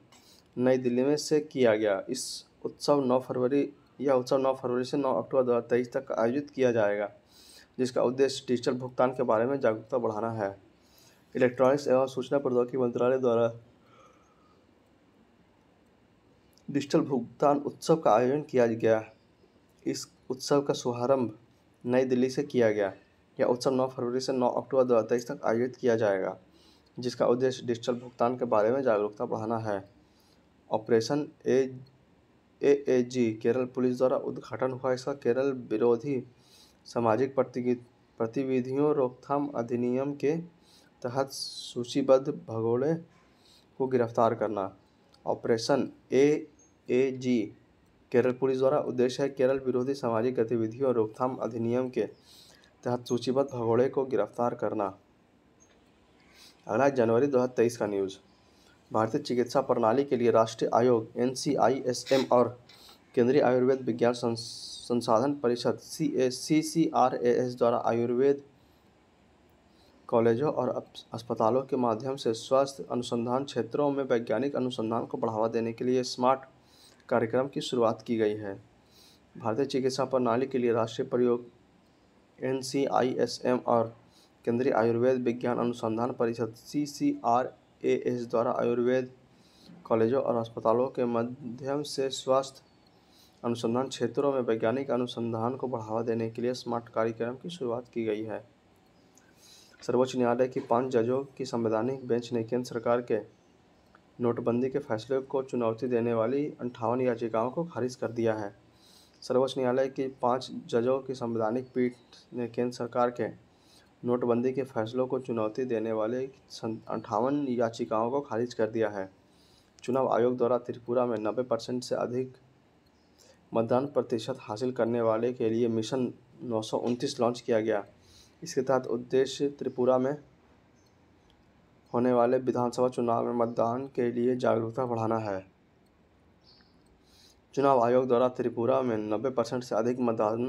नई दिल्ली में से किया गया इस उत्सव 9 फरवरी यह उत्सव 9 फरवरी से 9 अक्टूबर दो हज़ार तेईस तक आयोजित किया जाएगा जिसका उद्देश्य डिजिटल भुगतान के बारे में जागरूकता बढ़ाना है इलेक्ट्रॉनिक्स एवं सूचना प्रौद्योगिकी मंत्रालय द्वारा डिजिटल भुगतान उत्सव का आयोजन किया गया इस उत्सव का शुभारंभ नई दिल्ली से किया गया यह उत्सव नौ फरवरी से नौ अक्टूबर दो हज़ार तक आयोजित किया जाएगा जिसका उद्देश्य डिजिटल भुगतान के बारे में जागरूकता बढ़ाना है operation A A A G Kerala police द्वारा उद्घाटन हुआ इसका केरल विरोधी सामाजिक प्रतिविधियों रोकथाम अधिनियम के तहत सूचीबद्ध भगोड़े को गिरफ्तार करना operation A A G Kerala police द्वारा उद्देश्य है केरल विरोधी सामाजिक गतिविधियों और रोकथाम अधिनियम के तहत सूचीबद्ध भगोड़े को गिरफ्तार करना अगला जनवरी 2023 का न्यूज़ भारतीय चिकित्सा प्रणाली के लिए राष्ट्रीय आयोग एन और केंद्रीय आयुर्वेद विज्ञान संसाधन परिषद सी सी आर ए एस द्वारा आयुर्वेद कॉलेजों और अस्पतालों के माध्यम से स्वास्थ्य अनुसंधान क्षेत्रों में वैज्ञानिक अनुसंधान को बढ़ावा देने के लिए स्मार्ट कार्यक्रम की शुरुआत की गई है भारतीय चिकित्सा प्रणाली के लिए राष्ट्रीय प्रयोग एन और केंद्रीय आयुर्वेद विज्ञान अनुसंधान परिषद सी सी आर ए एस द्वारा आयुर्वेद कॉलेजों और अस्पतालों के माध्यम से स्वास्थ्य अनुसंधान क्षेत्रों में वैज्ञानिक अनुसंधान को बढ़ावा देने के लिए स्मार्ट कार्यक्रम की शुरुआत की गई है सर्वोच्च न्यायालय की पांच जजों की संवैधानिक बेंच ने केंद्र सरकार के नोटबंदी के फैसले को चुनौती देने वाली अंठावन याचिकाओं को खारिज कर दिया है सर्वोच्च न्यायालय की पाँच जजों की संवैधानिक पीठ ने केंद्र सरकार के नोटबंदी के फैसलों को चुनौती देने वाले अंठावन याचिकाओं को खारिज कर दिया है चुनाव आयोग द्वारा त्रिपुरा में नब्बे परसेंट से अधिक मतदान प्रतिशत हासिल करने वाले के लिए मिशन नौ लॉन्च किया गया इसके तहत उद्देश्य त्रिपुरा में होने वाले विधानसभा चुनाव में मतदान के लिए जागरूकता बढ़ाना है चुनाव आयोग द्वारा त्रिपुरा में 90 परसेंट से अधिक मतदान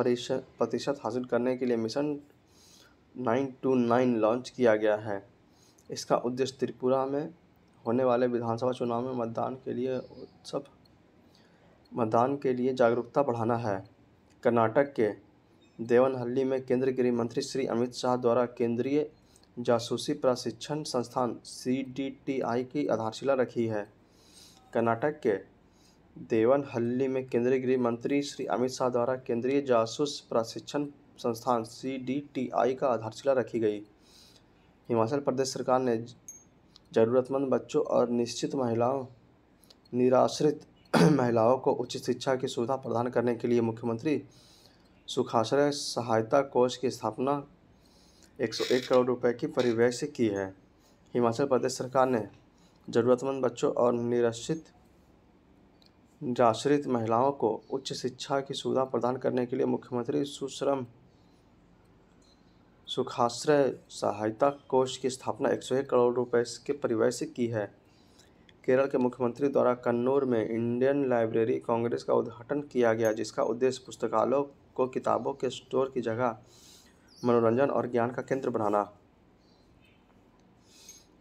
प्रतिशत हासिल करने के लिए mission nine two nine launch किया गया है इसका उद्देश्य त्रिपुरा में होने वाले विधानसभा चुनाव में मतदान के लिए सब मतदान के लिए जागरूकता बढ़ाना है कर्नाटक के देवनहल्ली में केंद्रीय गृह मंत्री श्री अमित शाह द्वारा केंद्रीय जासूसी प्रशिक्षण संस्थान सीडीटीआई की आधारशिला रखी है कर्नाटक के देवनहल्ली में केंद्रीय गृह मंत्री श्री अमित शाह द्वारा केंद्रीय जासूस प्रशिक्षण संस्थान सीडीटीआई का आधारशिला रखी गई हिमाचल प्रदेश सरकार ने ज़रूरतमंद बच्चों और निश्चित महिलाओं निराश्रित महिलाओं को उच्च शिक्षा की सुविधा प्रदान करने के लिए मुख्यमंत्री सुखाश्रय सहायता कोष की स्थापना 101 करोड़ रुपए की परिव्यय की है हिमाचल प्रदेश सरकार ने ज़रूरतमंद बच्चों और निराश्रित निराश्रित महिलाओं को उच्च शिक्षा की सुविधा प्रदान करने के लिए मुख्यमंत्री सुश्रम सुखाश्रय सहायता कोष की स्थापना 101 करोड़ रुपए के परिवय से की है केरल के मुख्यमंत्री द्वारा कन्नूर में इंडियन लाइब्रेरी कांग्रेस का उद्घाटन किया गया जिसका उद्देश्य पुस्तकालयों को किताबों के स्टोर की जगह मनोरंजन और ज्ञान का केंद्र बनाना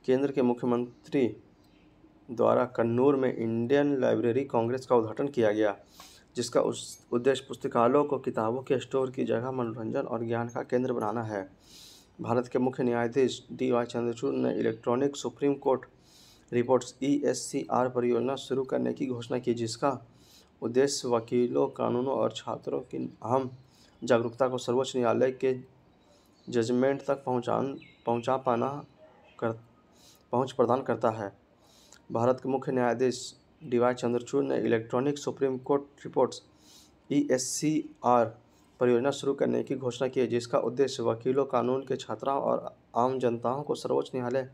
केंद्र के मुख्यमंत्री द्वारा कन्नूर में इंडियन लाइब्रेरी कांग्रेस का उद्घाटन किया गया जिसका उस उद्देश्य पुस्तकालयों को किताबों के स्टोर की जगह मनोरंजन और ज्ञान का केंद्र बनाना है भारत के मुख्य न्यायाधीश डी वाई चंद्रचूड़ ने electronic Supreme Court reports E S C R परियोजना शुरू करने की घोषणा की जिसका उद्देश्य वकीलों कानूनों और छात्रों की अहम जागरूकता को सर्वोच्च न्यायालय के जजमेंट तक पहुँचान पहुँचा पाना कर पहुँच प्रदान करता है भारत के मुख्य न्यायाधीश डी वाई चंद्रचूड़ ने electronic Supreme Court reports E S C R परियोजना शुरू करने की घोषणा की है जिसका उद्देश्य वकीलों कानून के छात्राओं और आम जनताओं को सर्वोच्च न्यायालय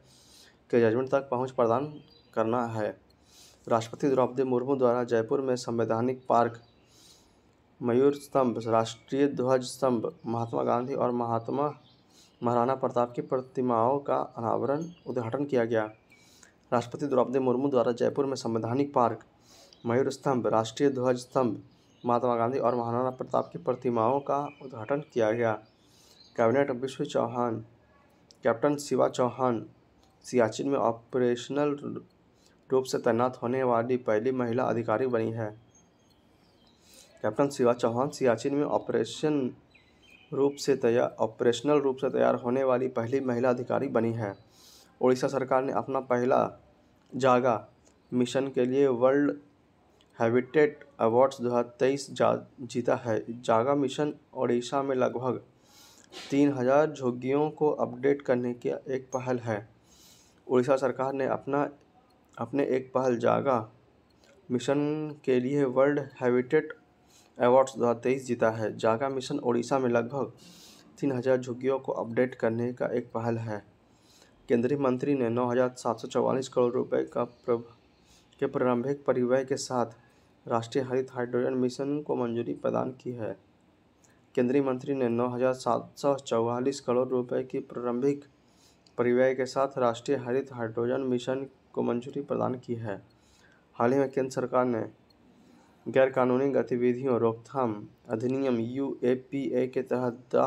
के जजमेंट तक पहुंच प्रदान करना है राष्ट्रपति द्रौपदी मुर्मू द्वारा जयपुर में संवैधानिक पार्क मयूर स्तंभ राष्ट्रीय ध्वज स्तंभ महात्मा गांधी और महात्मा महाराणा प्रताप की प्रतिमाओं का अनावरण उद्घाटन किया गया राष्ट्रपति द्रौपदी मुर्मू द्वारा जयपुर में संवैधानिक पार्क मयूर स्तंभ राष्ट्रीय ध्वज स्तंभ महात्मा गांधी और महाराणा प्रताप की प्रतिमाओं का उद्घाटन किया गया कैबिनेट विश्व चौहान कैप्टन शिवा चौहान सियाचिन में ऑपरेशनल रूप से तैनात होने वाली पहली महिला अधिकारी बनी है कैप्टन शिवा चौहान सियाचिन में ऑपरेशन रूप से तैयार ऑपरेशनल रूप से तैयार होने वाली पहली महिला अधिकारी बनी है उड़ीसा सरकार ने अपना पहला जागा मिशन के लिए वर्ल्ड हैबिटेट अवार्ड्स 2023 जा जीता है जागा मिशन ओडिशा में लगभग तीन हजार झुग्गियों को अपडेट करने की एक पहल है उड़ीसा सरकार ने अपना अपने एक पहल जागा मिशन के लिए वर्ल्ड हैबिटेट अवार्ड्स दो हज़ार तेईस जीता है जागा मिशन ओडिशा में लगभग तीन हज़ार झुग्गियों को अपडेट करने का एक पहल है केंद्रीय मंत्री ने नौ हज़ार सात सौ चौवालीस करोड़ रुपए का प्रभ के प्रारंभिक परिव्यय के साथ राष्ट्रीय हरित हाइड्रोजन मिशन को मंजूरी प्रदान की है केंद्रीय मंत्री ने नौ हज़ार सात सौ चौवालीस करोड़ रुपए की प्रारंभिक परिव्यय के साथ राष्ट्रीय हरित हाइड्रोजन मिशन को मंजूरी प्रदान की है हाल ही में केंद्र सरकार ने गैरकानूनी गतिविधियों रोकथाम अधिनियम यू के तहत the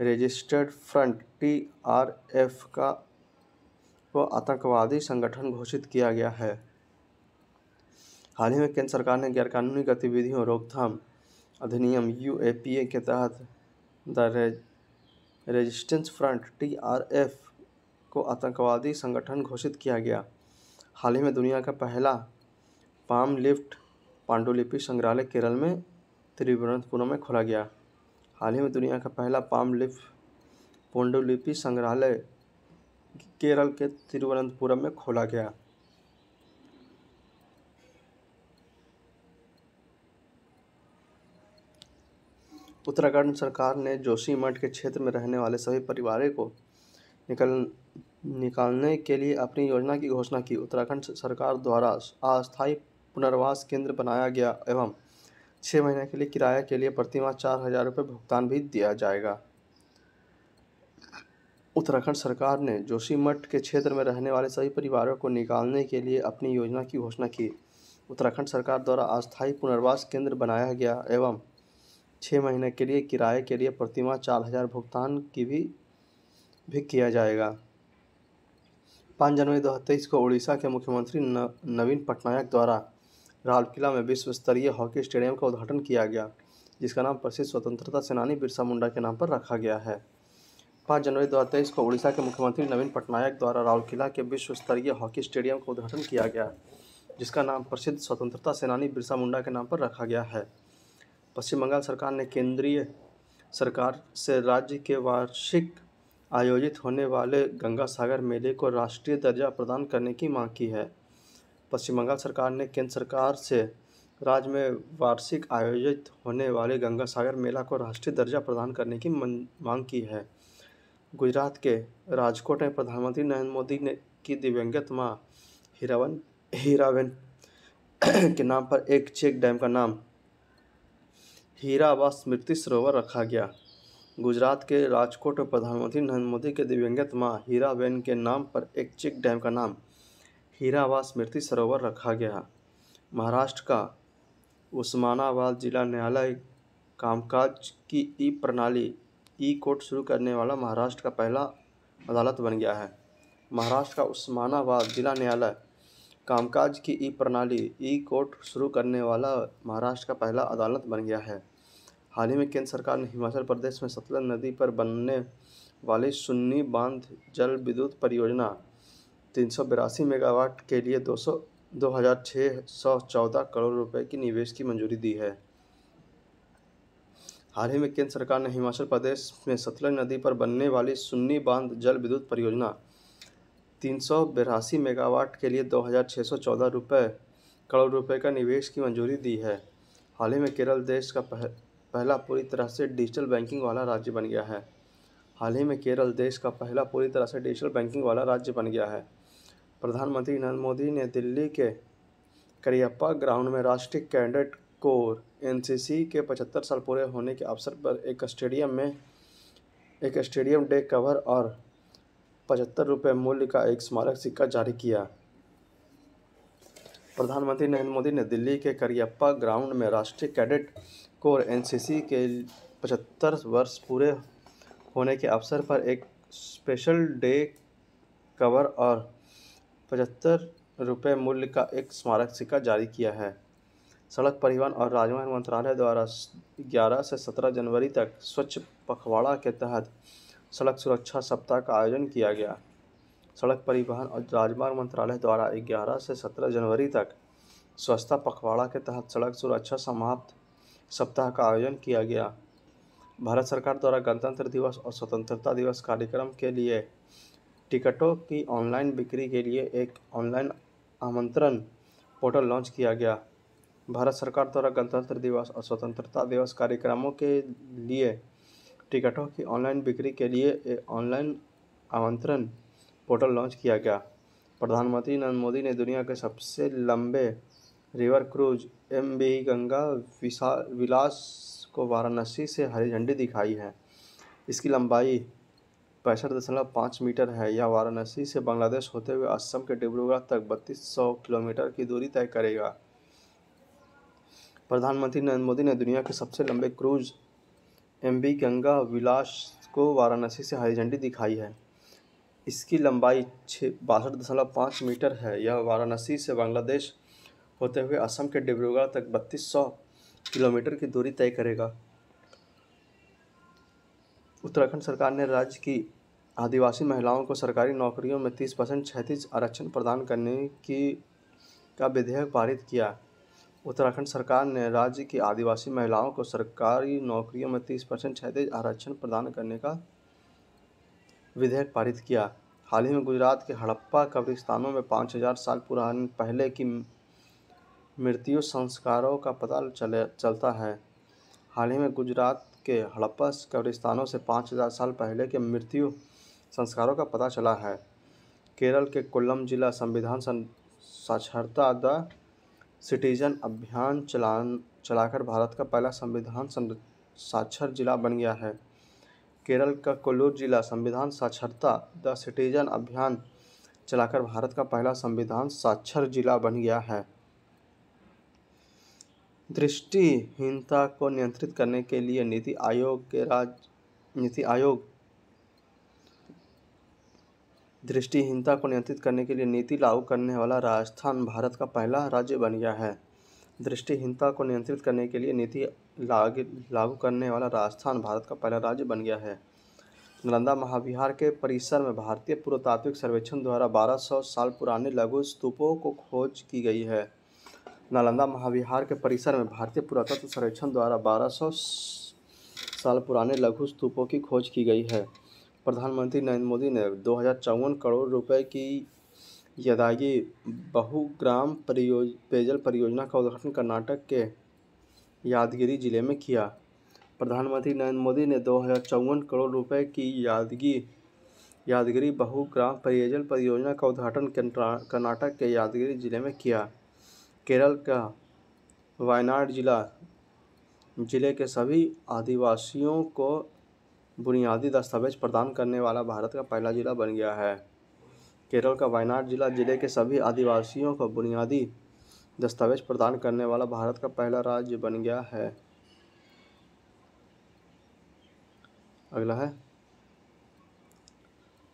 registered front T R F का को आतंकवादी संगठन घोषित किया गया है हाल ही में केंद्र सरकार ने गैरकानूनी गतिविधियों रोकथाम अधिनियम यू के तहत the resistance front T R F को आतंकवादी संगठन घोषित किया गया हाल ही में दुनिया का पहला पाम लिफ्ट पांडुलिपि संग्रहालय केरल में तिरुवनंतपुरम में खोला गया हाल ही में दुनिया का पहला पाम लिफ पांडुलिपि संग्रहालय केरल के तिरुवनंतपुरम में खोला गया उत्तराखंड सरकार ने जोशी मठ के क्षेत्र में रहने वाले सभी परिवारों को निकल निकालने के लिए अपनी योजना की घोषणा की उत्तराखंड सरकार द्वारा अस्थायी पुनर्वास केंद्र बनाया गया एवं छः महीने के लिए किराया के लिए प्रतिमाह चार हज़ार रुपये भुगतान भी दिया जाएगा उत्तराखंड सरकार ने जोशीमठ के क्षेत्र में रहने वाले सभी परिवारों को निकालने के लिए अपनी योजना की घोषणा की उत्तराखंड सरकार द्वारा अस्थायी पुनर्वास केंद्र बनाया गया एवं छः महीने के लिए किराए के लिए प्रतिमा चार हज़ार भुगतान की भी भी किया जाएगा पाँच जनवरी दो को उड़ीसा के मुख्यमंत्री नवीन पटनायक द्वारा किला में विश्व स्तरीय हॉकी स्टेडियम का उद्घाटन किया गया जिसका नाम प्रसिद्ध स्वतंत्रता सेनानी बिरसा मुंडा के नाम पर रखा गया है पाँच जनवरी दो हज़ार तेईस को उड़ीसा के मुख्यमंत्री नवीन पटनायक द्वारा किला के विश्व स्तरीय हॉकी स्टेडियम का उद्घाटन किया गया जिसका नाम प्रसिद्ध स्वतंत्रता सेनानी बिरसा मुंडा के नाम पर रखा गया है पश्चिम बंगाल सरकार ने केंद्रीय सरकार से राज्य के वार्षिक आयोजित होने वाले गंगा सागर मेले को राष्ट्रीय दर्जा प्रदान करने की मांग की है पश्चिम बंगाल सरकार ने केंद्र सरकार से राज्य में वार्षिक आयोजित होने वाले गंगा सागर मेला को राष्ट्रीय दर्जा प्रदान करने की मांग की है गुजरात के राजकोट में प्रधानमंत्री नरेंद्र मोदी ने की दिव्यांगत माँ हीरावन हीरावन के नाम पर एक चेक डैम का नाम हीरा स्मृति सरोवर रखा गया गुजरात के राजकोट में प्रधानमंत्री नरेंद्र मोदी के दिव्यांगत माँ हीराबेन के नाम पर एक चेक डैम का नाम हीरावा स्मृति सरोवर रखा गया महाराष्ट्र का उस्मानाबाद जिला न्यायालय कामकाज की ई प्रणाली ई कोर्ट शुरू करने वाला महाराष्ट्र का पहला अदालत बन गया है महाराष्ट्र का उस्मानाबाद जिला न्यायालय कामकाज की ई प्रणाली ई कोर्ट शुरू करने वाला महाराष्ट्र का पहला अदालत बन गया है हाल ही में केंद्र सरकार ने हिमाचल प्रदेश में सतलज नदी पर बनने वाली सुन्नी बांध जल विद्युत परियोजना तीन सौ बिरासी मेगावाट के लिए दो सौ दो हज़ार छः सौ चौदह करोड़ रुपए की निवेश की मंजूरी दी है हाल ही में केंद्र सरकार ने हिमाचल प्रदेश में सतलज नदी पर बनने वाली सुन्नी बांध जल विद्युत परियोजना तीन सौ बिरासी मेगावाट के लिए दो हज़ार छः सौ चौदह रुपये करोड़ रुपए का निवेश की मंजूरी दी है हाल ही में केरल देश का पह, पहला पूरी तरह से डिजिटल बैंकिंग वाला राज्य बन गया है हाल ही में केरल देश का पहला पूरी तरह से डिजिटल बैंकिंग वाला राज्य बन गया है प्रधानमंत्री नरेंद्र मोदी ने दिल्ली के करियप्पा ग्राउंड में राष्ट्रीय कैडेट कोर एनसीसी के 75 साल पूरे होने के अवसर पर एक स्टेडियम में एक स्टेडियम डे कवर और पचहत्तर रुपये मूल्य का एक स्मारक सिक्का जारी किया प्रधानमंत्री नरेंद्र मोदी ने दिल्ली के करियप्पा ग्राउंड में राष्ट्रीय कैडेट कोर एनसीसी के पचहत्तर वर्ष पूरे होने के अवसर पर एक स्पेशल डे कवर और पचहत्तर रुपये मूल्य का एक स्मारक सिक्का जारी किया है सड़क परिवहन और राजमार्ग मंत्रालय द्वारा 11 से 17 जनवरी तक स्वच्छ पखवाड़ा के तहत सड़क सुरक्षा सप्ताह का आयोजन किया गया सड़क परिवहन और राजमार्ग मंत्रालय द्वारा 11 से 17 जनवरी तक स्वच्छता पखवाड़ा के तहत सड़क सुरक्षा समाप्त सप्ताह का आयोजन किया गया भारत सरकार द्वारा गणतंत्र दिवस और स्वतंत्रता दिवस कार्यक्रम के लिए टिकटों की ऑनलाइन बिक्री के लिए एक ऑनलाइन आमंत्रण पोर्टल लॉन्च किया गया भारत सरकार द्वारा गणतंत्र दिवस और स्वतंत्रता दिवस कार्यक्रमों के लिए टिकटों की ऑनलाइन बिक्री के लिए एक ऑनलाइन आमंत्रण पोर्टल लॉन्च किया गया प्रधानमंत्री नरेंद्र मोदी ने दुनिया के सबसे लंबे river cruise M B Ganga विशाल विलास को वाराणसी से हरी झंडी दिखाई है इसकी लंबाई पैंसठ दशमलव पाँच मीटर है यह वाराणसी से बांग्लादेश होते हुए असम के डिब्रूगढ़ तक बत्तीस सौ किलोमीटर की दूरी तय करेगा प्रधानमंत्री नरेंद्र मोदी ने दुनिया के सबसे लंबे cruise M B Ganga Vilas को वाराणसी से हरी झंडी दिखाई है इसकी लंबाई छः बासठ दशमलव पाँच मीटर है यह वाराणसी से बांग्लादेश होते हुए असम के डिब्रूगढ़ तक बत्तीस सौ किलोमीटर की दूरी तय करेगा उत्तराखंड सरकार ने राज्य की आदिवासी महिलाओं को सरकारी नौकरियों में तीस परसेंट क्षतिज आरक्षण प्रदान करने की का विधेयक पारित किया उत्तराखंड सरकार ने राज्य की आदिवासी महिलाओं को सरकारी नौकरियों में तीस परसेंट क्षतिज आरक्षण प्रदान करने का विधेयक पारित किया हाल ही में गुजरात के हड़प्पा कब्रिस्तानों में पाँच हजार साल पुराने पहले की मृत्यु संस्कारों का पता चले चलता है हाल ही में गुजरात के हड़प्पा कब्रिस्तानों से पाँच हजार साल पहले के मृत्यु संस्कारों का पता चला है केरल के कोल्लम जिला संविधान साक्षरता द सिटीजन अभियान चलान चलाकर भारत का पहला संविधान साक्षर जिला बन गया है केरल का कोल्लूर जिला संविधान साक्षरता द सिटीजन अभियान चलाकर भारत का पहला संविधान साक्षर जिला बन गया है दृष्टिहीनता को नियंत्रित करने के लिए नीति आयोग के राज नीति आयोग दृष्टिहीनता को नियंत्रित करने के लिए नीति लागू करने वाला राजस्थान भारत का पहला राज्य बन गया है दृष्टिहीनता को नियंत्रित करने के लिए नीति लागू करने वाला राजस्थान भारत का पहला राज्य बन गया है नालंदा महाविहार के परिसर में भारतीय पुरातात्विक सर्वेक्षण द्वारा 1200 साल पुराने लघु स्तूपों को खोज की गई है नालंदा महाविहार के परिसर में भारतीय पुरातत्व सर्वेक्षण द्वारा 1200 साल पुराने लघु स्तूपों की खोज की गई है प्रधानमंत्री नरेंद्र मोदी ने दो करोड़ रुपए की यदायी बहुग्राम परियोज पेयजल परियोजना का उद्घाटन कर्नाटक के यादगिरी जिले में किया प्रधानमंत्री नरेंद्र मोदी ने दो करोड़ रुपए की यादगी यादगिरी बहुग्राम पेयजल परियोजना का उद्घाटन कर्नाटक के यादगिरी जिले में किया केरल का वायनाड जिला जिले के सभी आदिवासियों को बुनियादी दस्तावेज प्रदान करने वाला भारत का पहला जिला बन गया है केरल का वायनाड जिला जिले के सभी आदिवासियों को बुनियादी दस्तावेज प्रदान करने वाला भारत का पहला राज्य बन गया है अगला है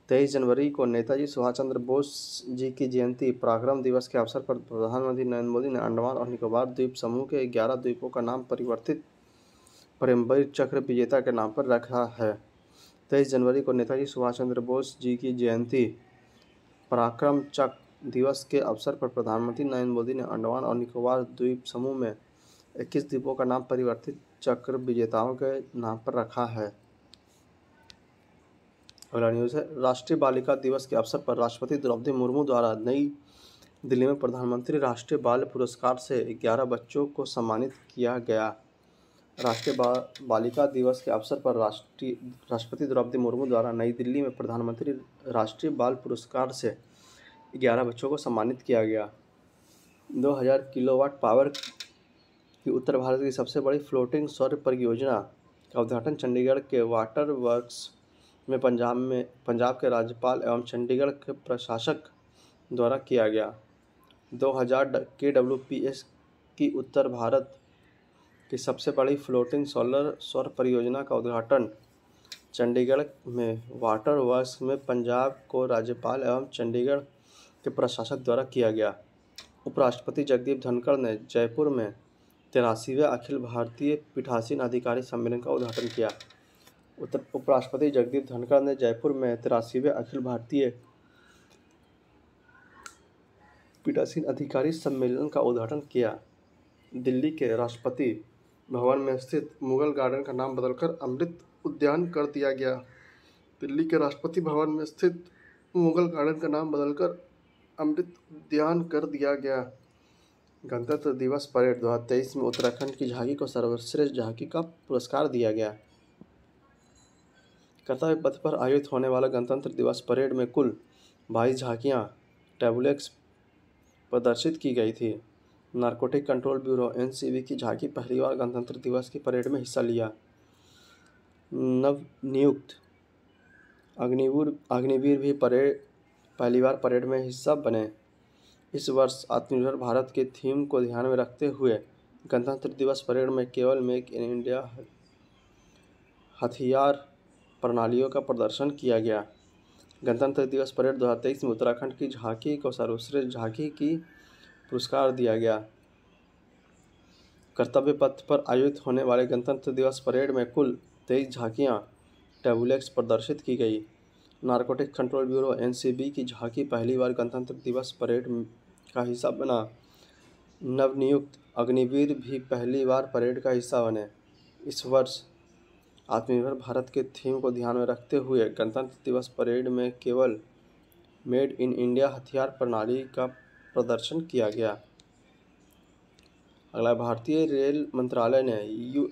तेईस जनवरी को नेताजी सुभाष चंद्र बोस जी की जयंती पराक्रम दिवस के अवसर पर प्रधानमंत्री नरेंद्र मोदी ने अंडमान और निकोबार द्वीप समूह के ग्यारह द्वीपों का नाम परिवर्तित परमवीर चक्र विजेता के नाम पर रखा है तेईस जनवरी को नेताजी सुभाष चंद्र बोस जी की जयंती पराक्रम चक दिवस के अवसर पर प्रधानमंत्री नरेंद्र मोदी ने अंडमान और निकोबार द्वीप समूह में 21 द्वीपों का नाम परिवर्तित चक्र विजेताओं के नाम पर रखा है अगला न्यूज़ है राष्ट्रीय बालिका दिवस के अवसर पर राष्ट्रपति द्रौपदी मुर्मू द्वारा नई दिल्ली में प्रधानमंत्री राष्ट्रीय बाल पुरस्कार से 11 बच्चों को सम्मानित किया गया राष्ट्रीय बा, बालिका दिवस के अवसर पर राष्ट्रीय राष्ट्रपति द्रौपदी मुर्मू द्वारा नई दिल्ली में प्रधानमंत्री राष्ट्रीय बाल पुरस्कार से ग्यारह बच्चों को सम्मानित किया गया दो हज़ार किलोवाट पावर की उत्तर भारत की सबसे बड़ी फ्लोटिंग सौर परियोजना का उद्घाटन चंडीगढ़ के वाटर वर्क्स में पंजाब में पंजाब के राज्यपाल एवं चंडीगढ़ के प्रशासक द्वारा किया गया हज़ार के डब्ल्यू की उत्तर भारत की सबसे बड़ी फ्लोटिंग सोलर सौर परियोजना का उद्घाटन चंडीगढ़ में वाटर वर्क्स में पंजाब को राज्यपाल एवं चंडीगढ़ के प्रशासक द्वारा किया गया उपराष्ट्रपति जगदीप धनखड़ ने जयपुर में तिरासीवें अखिल भारतीय पीठासीन अधिकारी सम्मेलन का उद्घाटन किया उत्तर उपराष्ट्रपति जगदीप धनखड़ ने जयपुर में तिरासीवें अखिल भारतीय पीठासीन अधिकारी सम्मेलन का उद्घाटन किया दिल्ली के राष्ट्रपति भवन में स्थित मुगल गार्डन का नाम बदलकर अमृत उद्यान कर दिया गया दिल्ली के राष्ट्रपति भवन में स्थित मुगल गार्डन का नाम बदलकर अमृत उद्यान कर दिया गया गणतंत्र दिवस परेड दो हज़ार तेईस में उत्तराखंड की झांकी को सर्वश्रेष्ठ झांकी का पुरस्कार दिया गया कर्तव्य पथ पर आयोजित होने वाला गणतंत्र दिवस परेड में कुल बाईस झांकियाँ टेबुलेक्स प्रदर्शित की गई थी नारकोटिक कंट्रोल ब्यूरो एन की झांकी पहली बार गणतंत्र दिवस की परेड में हिस्सा लिया नव नियुक्त अग्निवीर अग्निवीर भी परेड पहली बार परेड में हिस्सा बने इस वर्ष आत्मनिर्भर भारत की थीम को ध्यान में रखते हुए गणतंत्र दिवस परेड में केवल मेक इन इंडिया हथियार प्रणालियों का प्रदर्शन किया गया गणतंत्र दिवस परेड तेईस में उत्तराखंड की झांकी को सर्वश्रेष्ठ झांकी की पुरस्कार दिया गया कर्तव्य पथ पर आयोजित होने वाले गणतंत्र दिवस परेड में कुल तेईस झांकियाँ टेबुलेक्स प्रदर्शित की गई नारकोटिक कंट्रोल ब्यूरो एन की झांकी पहली बार गणतंत्र दिवस परेड का हिस्सा बना नवनियुक्त अग्निवीर भी पहली बार परेड का हिस्सा बने इस वर्ष आत्मनिर्भर भारत के थीम को ध्यान में रखते हुए गणतंत्र दिवस परेड में केवल मेड इन इंडिया हथियार प्रणाली का प्रदर्शन किया गया अगला भारतीय रेल मंत्रालय ने यू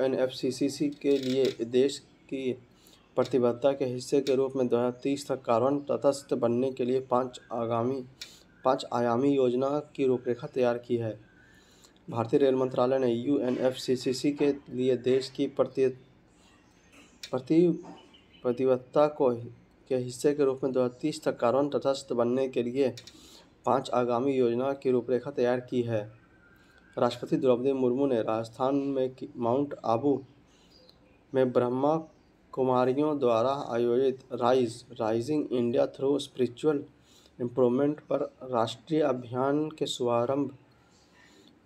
के लिए देश की प्रतिबद्धता के हिस्से के रूप में 2030 तक कार्बन तटस्थ बनने के लिए पांच आगामी पांच आयामी योजना की रूपरेखा तैयार की है भारतीय रेल मंत्रालय ने यू के लिए देश की प्रति प्रति प्रतिबद्धता को के हिस्से के रूप में 2030 तक कार्बन तटस्थ बनने के लिए पाँच आगामी योजना की रूपरेखा तैयार की है राष्ट्रपति द्रौपदी मुर्मू ने राजस्थान में माउंट आबू में ब्रह्मा कुमारियों द्वारा आयोजित rise rising India through spiritual improvement पर राष्ट्रीय अभियान के शुभारंभ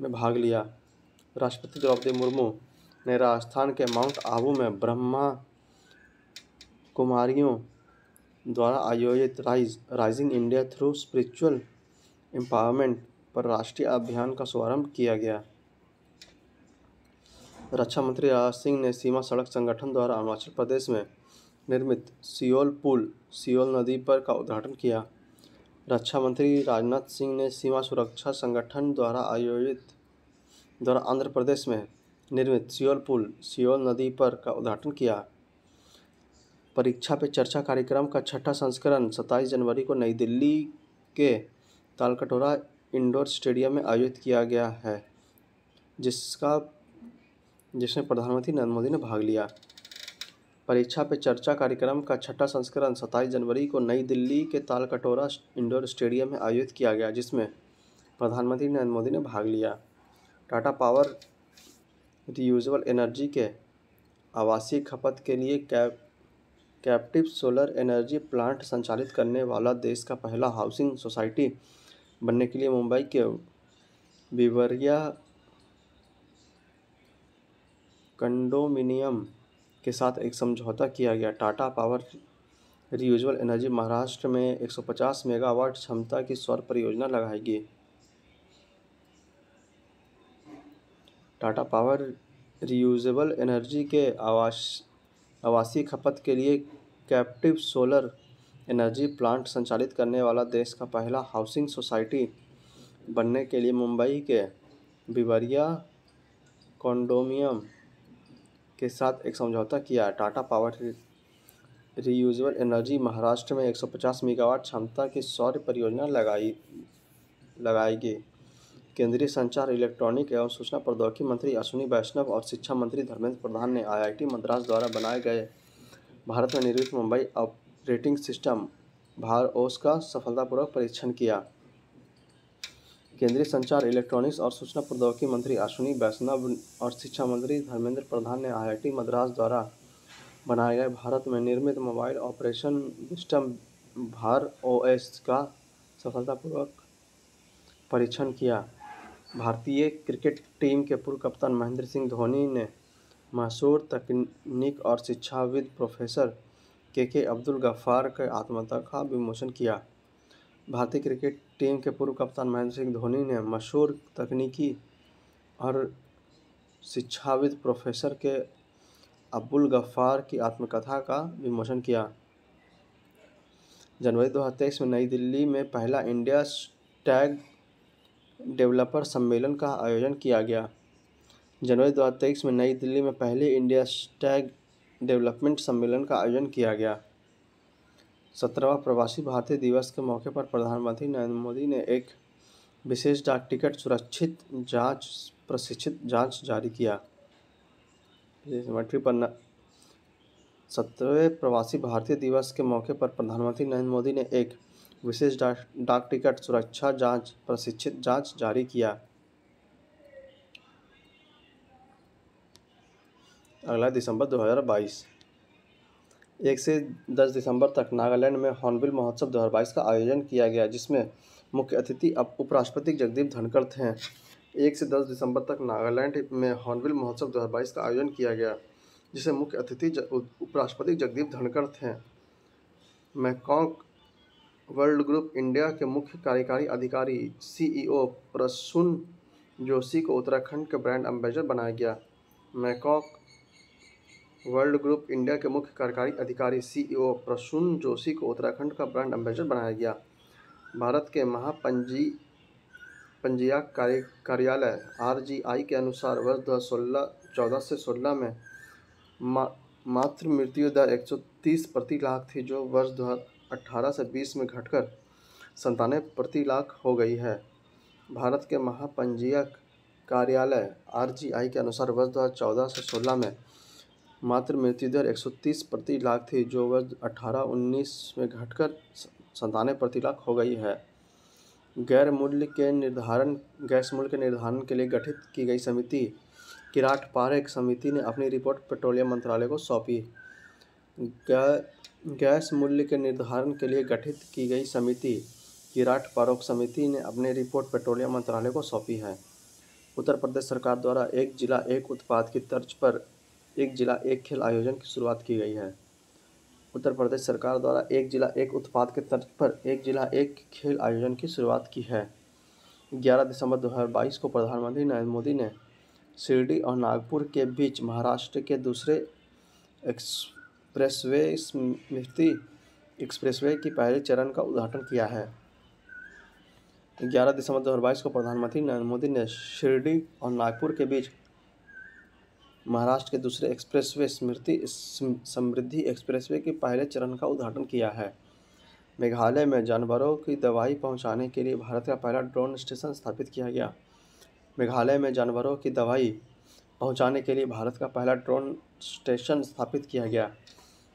में भाग लिया राष्ट्रपति द्रौपदी मुर्मू ने राजस्थान के माउंट आबू में ब्रह्मा कुमारियों द्वारा आयोजित rise rising India through spiritual empowerment पर राष्ट्रीय अभियान का शुभारंभ किया गया रक्षा मंत्री राजनाथ सिंह ने सीमा सड़क संगठन द्वारा अरुणाचल प्रदेश में निर्मित सियोल पुल सियोल नदी पर का उद्घाटन किया रक्षा मंत्री राजनाथ सिंह ने सीमा सुरक्षा संगठन द्वारा आयोजित द्वारा आंध्र प्रदेश में निर्मित सियोल पुल सियोल नदी पर का उद्घाटन किया परीक्षा पे चर्चा कार्यक्रम का छठा संस्करण 27 जनवरी को नई दिल्ली के तालकटोरा इंडोर स्टेडियम में आयोजित किया गया है जिसका जिसमें प्रधानमंत्री नरेंद्र मोदी ने भाग लिया परीक्षा पे चर्चा कार्यक्रम का छठा संस्करण सत्ताईस जनवरी को नई दिल्ली के तालकटोरा इंडोर स्टेडियम में आयोजित किया गया जिसमें प्रधानमंत्री नरेंद्र मोदी ने भाग लिया टाटा पावर रियूजल एनर्जी के आवासीय खपत के लिए cap captive solar energy plant संचालित करने वाला देश का पहला हाउसिंग सोसाइटी बनने के लिए मुंबई के विवरिया कंडोमिनियम के साथ एक समझौता किया गया Tata Power Renewable Energy Maharashtra में 150 मेगावाट क्षमता की सौर परियोजना लगाएगी टाटा पावर रियूजेबल एनर्जी के आवास आवासीय खपत के लिए कैप्टिव सोलर एनर्जी प्लांट संचालित करने वाला देश का पहला हाउसिंग सोसाइटी बनने के लिए मुंबई के बिवरिया कॉन्डोमियम के साथ एक समझौता किया Tata Power Renewable Energy Maharashtra में 150 मेगावाट क्षमता की सौर परियोजना लगाई लगाएगी केंद्रीय संचार इलेक्ट्रॉनिक एवं सूचना प्रौद्योगिकी मंत्री अश्विनी वैष्णव और शिक्षा मंत्री धर्मेंद्र प्रधान ने आईआईटी मद्रास द्वारा बनाए गए भारत में निर्मित मुंबई अब रेटिंग सिस्टम भार ओस का सफलतापूर्वक परीक्षण किया केंद्रीय संचार इलेक्ट्रॉनिक्स और सूचना प्रौद्योगिकी मंत्री अश्विनी वैष्णव और शिक्षा मंत्री धर्मेंद्र प्रधान ने आईआईटी मद्रास द्वारा बनाए गए भारत में निर्मित mobile operation system Bhar OS का सफलतापूर्वक परीक्षण किया भारतीय क्रिकेट टीम के पूर्व कप्तान महेंद्र सिंह धोनी ने मशहूर तकनीक और शिक्षाविद प्रोफेसर के के अब्दुल गफ्फार के आत्महत्या का विमोचन किया भारतीय क्रिकेट टीम के पूर्व कप्तान महेंद्र सिंह धोनी ने मशहूर तकनीकी और शिक्षाविद प्रोफेसर के अब्दुल गफ्फार की आत्मकथा का विमोचन किया जनवरी 2023 में नई दिल्ली में पहला इंडिया टैग डेवलपर सम्मेलन का आयोजन किया गया जनवरी 2023 में नई दिल्ली में पहले इंडिया टैग डेवलपमेंट सम्मेलन का आयोजन किया गया सत्रहवा प्रवासी भारतीय दिवस के मौके पर प्रधानमंत्री नरेंद्र मोदी ने एक विशेष डाक टिकट सुरक्षित जांच प्रशिक्षित जांच जारी किया सत्रहवें प्रवासी भारतीय दिवस के मौके पर प्रधानमंत्री नरेंद्र मोदी ने एक विशेष डाक टिकट सुरक्षा जांच प्रशिक्षित जांच जारी किया अगला दिसंबर 2022 एक से 10 दिसंबर तक नागालैंड में हॉर्नबिल महोत्सव 2022 का आयोजन किया गया जिसमें मुख्य अतिथि अब उपराष्ट्रपति जगदीप धनखड़ थे एक से दस दिसंबर तक नागालैंड में हॉर्नबिल महोत्सव 2022 का आयोजन किया गया जिसे मुख्य अतिथि उपराष्ट्रपति जगदीप धनखड़ थे मैकॉक वर्ल्ड ग्रुप इंडिया के मुख्य कार्यकारी अधिकारी सीईओ प्रसून जोशी को उत्तराखंड के ब्रांड एम्बेसडर बनाया गया मैकॉक वर्ल्ड ग्रुप इंडिया के मुख्य कार्यकारी अधिकारी सीईओ प्रसून जोशी को उत्तराखंड का ब्रांड एम्बेसडर बनाया गया भारत के महापंजी पंजिया कार्य कार्यालय आर के अनुसार वर्ष दो हज़ार सोलह चौदह से सोलह में मा, मातृ मृत्यु दर एक सौ तीस प्रति लाख थी जो वर्ष दो हज़ार अठारह से बीस में घटकर संतानवे प्रति लाख हो गई है भारत के महापंजीयक कार्यालय आर के अनुसार वर्ष चौदह से 16 में मात्र मृत्यु दर 130 प्रति लाख थी जो वर्ष अठारह उन्नीस में घटकर संतानवे प्रति लाख हो गई है गैर मूल्य के निर्धारण गैस मूल्य के निर्धारण के लिए गठित की गई समिति किराट पारेख समिति ने अपनी रिपोर्ट पेट्रोलियम मंत्रालय को सौंपी गैस मूल्य के निर्धारण के लिए गठित की गई समिति किराट पारोख समिति ने अपनी रिपोर्ट पेट्रोलियम मंत्रालय को सौंपी है उत्तर प्रदेश सरकार द्वारा एक जिला एक उत्पाद की तर्ज पर एक जिला एक खेल आयोजन की शुरुआत की गई है उत्तर प्रदेश सरकार द्वारा एक जिला एक उत्पाद के तर्ज पर एक जिला एक खेल आयोजन की शुरुआत की है 11 दिसंबर 2022 को प्रधानमंत्री नरेंद्र मोदी ने शिरडी और नागपुर के बीच महाराष्ट्र के दूसरे एक्सप्रेसवे स्मृति एक्सप्रेसवे की पहले चरण का उद्घाटन किया है 11 दिसंबर 2022 को प्रधानमंत्री नरेंद्र मोदी ने शिरडी और नागपुर के बीच महाराष्ट्र के दूसरे एक्सप्रेसवे स्मृति समृद्धि एक्सप्रेसवे के पहले चरण का उद्घाटन किया है मेघालय में जानवरों की दवाई पहुंचाने के लिए भारत का पहला ड्रोन स्टेशन स्थापित किया गया मेघालय में जानवरों की दवाई पहुंचाने के लिए भारत का पहला ड्रोन स्टेशन स्थापित किया गया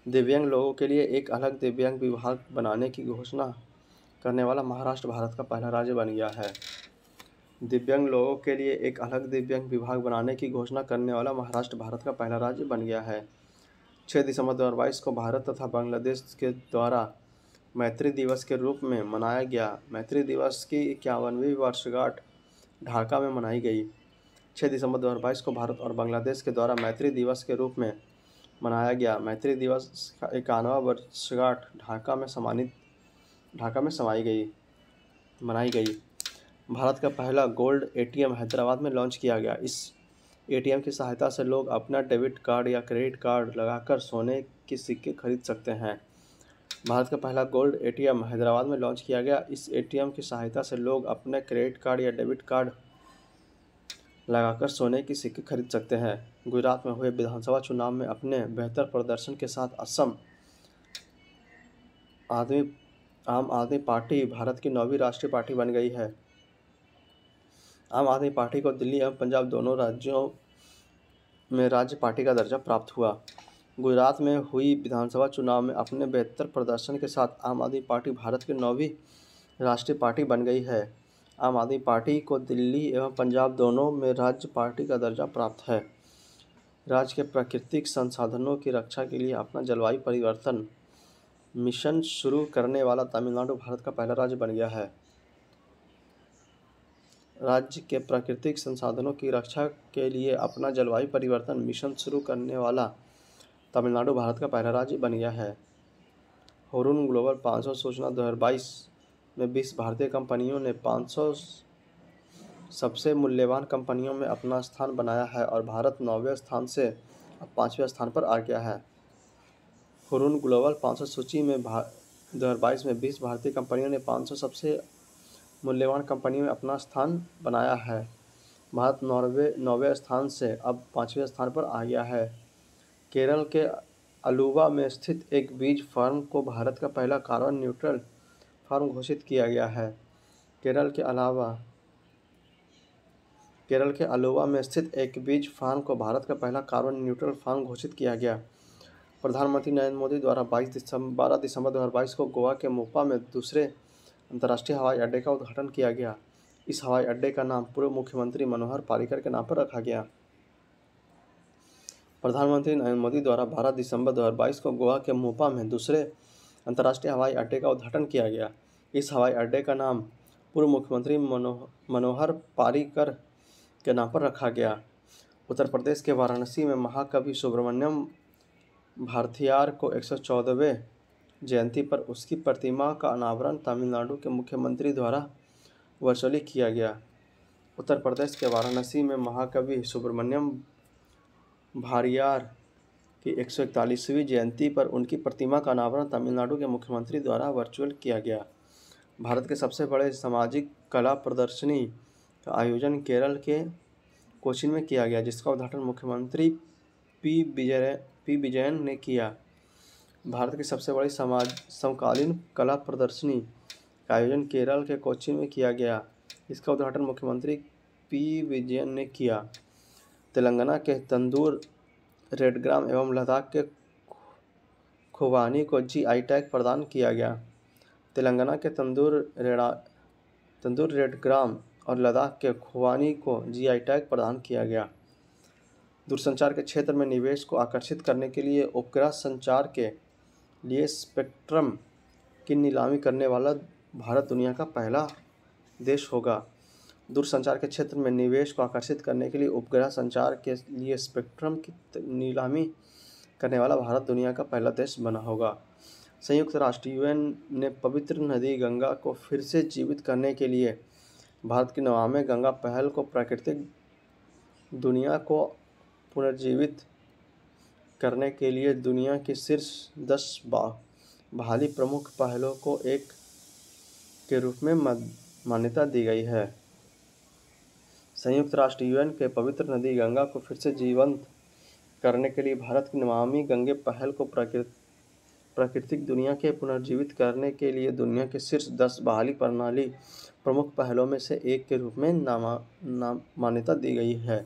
दिव्यांग लोगों के लिए एक अलग दिव्यांग विभाग बनाने की घोषणा करने वाला महाराष्ट्र भारत का पहला राज्य बन गया है दिव्यांग लोगों के लिए एक अलग दिव्यांग विभाग बनाने की घोषणा करने वाला महाराष्ट्र भारत का पहला राज्य बन गया है छः दिसंबर दो को भारत तथा बांग्लादेश के द्वारा मैत्री दिवस के रूप में मनाया गया मैत्री दिवस की इक्यावनवीं वर्षगांठ ढाका में मनाई गई छः दिसंबर दो को भारत और बांग्लादेश के द्वारा मैत्री दिवस के रूप में मनाया गया मैत्री दिवस का इक्यानवा वर्षगांठ ढाका में सम्मानित ढाका में समाई गई मनाई गई भारत का पहला गोल्ड एटीएम हैदराबाद में लॉन्च किया गया इस एटीएम की सहायता से लोग अपना डेबिट कार्ड या क्रेडिट कार्ड लगाकर सोने के सिक्के खरीद सकते हैं भारत का पहला गोल्ड एटीएम हैदराबाद में लॉन्च किया गया इस एटीएम की सहायता से लोग अपने क्रेडिट कार्ड या डेबिट कार्ड लगाकर सोने के सिक्के खरीद सकते हैं गुजरात में हुए विधानसभा चुनाव में अपने बेहतर प्रदर्शन के साथ असम आदमी आम आदमी पार्टी भारत की नौवीं राष्ट्रीय पार्टी बन गई है आम आदमी पार्टी को दिल्ली एवं पंजाब दोनों राज्यों में राज्य पार्टी का दर्जा प्राप्त हुआ गुजरात में हुई विधानसभा चुनाव में अपने बेहतर प्रदर्शन के साथ आम आदमी पार्टी भारत की नौवीं राष्ट्रीय पार्टी बन गई है आम आदमी पार्टी को दिल्ली एवं पंजाब दोनों में राज्य पार्टी का दर्जा प्राप्त है राज्य के प्राकृतिक संसाधनों की रक्षा के लिए अपना जलवायु परिवर्तन मिशन शुरू करने वाला तमिलनाडु भारत का पहला राज्य बन गया है राज्य के प्राकृतिक संसाधनों की रक्षा के लिए अपना जलवायु परिवर्तन मिशन शुरू करने वाला तमिलनाडु भारत का पहला राज्य बन गया है होरुन ग्लोबल 500 सूचना 2022 में 20 भारतीय कंपनियों ने 500 सबसे मूल्यवान कंपनियों में अपना स्थान बनाया है और भारत नौवें स्थान से अब पाँचवें स्थान पर आ गया है हुरून ग्लोबल 500 सूची में भा दो में 20 भारतीय कंपनियों ने 500 सबसे मूल्यवान कंपनी में अपना स्थान बनाया है भारत नौवे नौवे स्थान से अब पाँचवें स्थान पर आ गया है केरल के अलुवा में स्थित एक बीज फार्म को भारत का पहला कार्बन न्यूट्रल फार्म घोषित किया गया है केरल के अलावा केरल के अलोवा में स्थित एक बीज फार्म को भारत का पहला कार्बन न्यूट्रल फार्म घोषित किया गया प्रधानमंत्री नरेंद्र मोदी द्वारा 22 दिसंबर 12 दिसंबर 2022 को गोवा के मोपा में दूसरे अंतर्राष्ट्रीय हवाई अड्डे का उद्घाटन किया गया इस हवाई अड्डे का नाम पूर्व मुख्यमंत्री मनोहर पारिकर के नाम पर रखा गया प्रधानमंत्री नरेंद्र मोदी द्वारा 12 दिसंबर 2022 को गोवा के मोपा में दूसरे अंतर्राष्ट्रीय हवाई अड्डे का उद्घाटन किया गया इस हवाई अड्डे का नाम पूर्व मुख्यमंत्री मनोहर पारिकर के नाम पर रखा गया उत्तर प्रदेश के वाराणसी में महाकवि सुब्रमण्यम भारतीयार को एक सौ जयंती पर उसकी प्रतिमा का अनावरण तमिलनाडु के मुख्यमंत्री द्वारा वर्चुअली किया गया उत्तर प्रदेश के वाराणसी में महाकवि सुब्रमण्यम भारियार की एक सौ इकतालीसवीं जयंती पर उनकी प्रतिमा का अनावरण तमिलनाडु के मुख्यमंत्री द्वारा वर्चुअल किया गया भारत के सबसे बड़े सामाजिक कला प्रदर्शनी का आयोजन केरल के कोचिन में किया गया जिसका उद्घाटन मुख्यमंत्री पी विजय पी विजयन ने किया भारत की सबसे बड़ी समाज समकालीन कला प्रदर्शनी का आयोजन केरल के कोचीन में किया गया इसका उद्घाटन मुख्यमंत्री पी विजयन ने किया तेलंगाना के तंदूर रेडग्राम एवं लद्दाख के खुबानी को जी आई टैग प्रदान किया गया तेलंगाना के तंदूर रेडा तंदूर रेडग्राम और लद्दाख के खुबानी को जी आई टैग प्रदान किया गया दूरसंचार के क्षेत्र में निवेश को आकर्षित करने के लिए उपग्रह संचार के लिए स्पेक्ट्रम की नीलामी करने वाला भारत दुनिया का पहला देश होगा दूरसंचार के क्षेत्र में निवेश को आकर्षित करने के लिए उपग्रह संचार के लिए स्पेक्ट्रम की नीलामी करने वाला भारत दुनिया का पहला देश बना होगा संयुक्त राष्ट्र यूएन ने पवित्र नदी गंगा को फिर से जीवित करने के लिए भारत की नवामे गंगा पहल को प्राकृतिक दुनिया को पुनर्जीवित करने के लिए दुनिया के शीर्ष दस बा भाली प्रमुख पहलों को एक के रूप में मान्यता दी गई है संयुक्त राष्ट्र यूएन के पवित्र नदी गंगा को फिर से जीवंत करने के लिए भारत की नमामि गंगे पहल को प्रकृति प्राकृतिक दुनिया के पुनर्जीवित करने के लिए दुनिया के शीर्ष दस बहाली प्रणाली प्रमुख पहलों में से एक के रूप में नामा नाम मान्यता दी गई है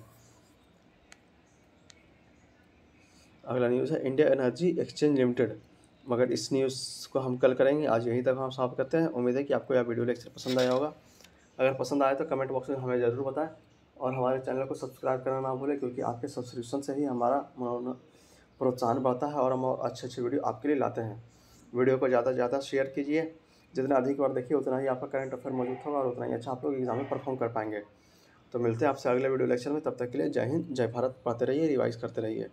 अगला न्यूज़ है इंडिया एनर्जी एक्सचेंज लिमिटेड मगर इस न्यूज़ को हम कल करेंगे आज यहीं तक हम साफ करते हैं उम्मीद है कि आपको यह वीडियो लेक्चर पसंद आया होगा अगर पसंद आए तो कमेंट बॉक्स में हमें ज़रूर बताएं और हमारे चैनल को सब्सक्राइब करना ना भूलें क्योंकि आपके सब्सक्रिप्शन से ही हमारा प्रोत्साहन बढ़ता है और हम अच्छे अच्छे वीडियो आपके लिए लाते हैं वीडियो को ज़्यादा से ज़्यादा शेयर कीजिए जितना अधिक बार देखिए उतना ही आपका करंट अफेयर मौजूद होगा और उतना ही अच्छा आप लोग एग्जाम में परफॉर्म कर पाएंगे तो मिलते हैं आपसे अगले वीडियो लेक्चर में तब तक के लिए जय हिंद जय भारत पढ़ते रहिए रिवाइज करते रहिए